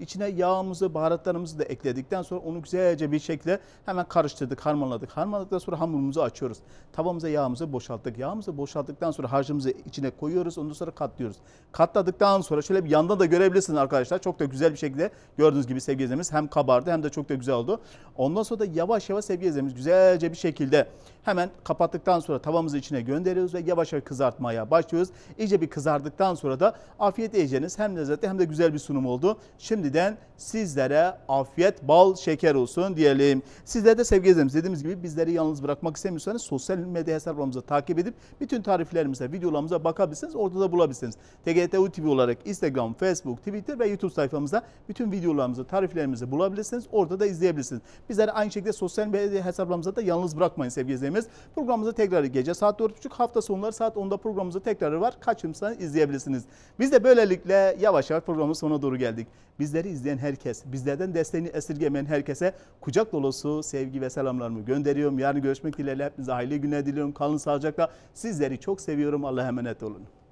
İçine yağımızı, baharatlarımızı da ekledikten sonra onu güzelce bir şekilde hemen karıştırdık, harmanladık. Harmanladıktan sonra hamurumuzu açıyoruz. Tavamıza yağımızı boşalttık. Yağımızı boşalttıktan sonra harcımızı içine koyuyoruz. Ondan sonra katlıyoruz. Katladıktan sonra şöyle bir yanda da görebilirsiniz arkadaşlar. Çok da güzel bir şekilde gördüğünüz gibi sevgili izlemiz hem kabardı hem de çok da güzel oldu. Ondan sonra da yavaş yavaş sevgili izleyicilerimiz güzelce bir şekilde hemen kapattıktan sonra tavamızı içine gönderiyoruz ve yavaş yavaş kızartmaya başlıyoruz. İyice bir kızardıktan sonra da afiyet yiyeceğiniz hem lezzetli hem de güzel bir sunum oldu. Şimdiden sizlere afiyet bal şeker olsun diyelim. Sizlere de sevgili izleyicilerimiz dediğimiz gibi bizleri yalnız bırakmak istemiyorsanız sosyal medya hesaplarımızı takip edip bütün tariflerimize, videolarımıza bakabilirsiniz. Orada da bulabilirsiniz. TGT TV olarak Instagram, Facebook, Twitter ve YouTube sayfamızda bütün videolarımızı, tariflerimizi bulabilirsiniz isterseniz orada da izleyebilirsiniz. Bizleri aynı şekilde sosyal medya hesaplarımızda da yalnız bırakmayın sevgili izleyicilerimiz. Programımızı tekrar gece saat 4.30 hafta sonları saat 10'da programımızı tekrarı var. Kaçırmışsanız izleyebilirsiniz. Biz de böylelikle yavaş yavaş programın sona doğru geldik. Bizleri izleyen herkes, bizlerden desteğini esirgemeyen herkese kucak dolusu sevgi ve selamlarımı gönderiyorum. Yarın görüşmek dileğiyle hepinize hayırlı günler diliyorum. Kalın sağlıcakla. Sizleri çok seviyorum. Allah'a emanet olun.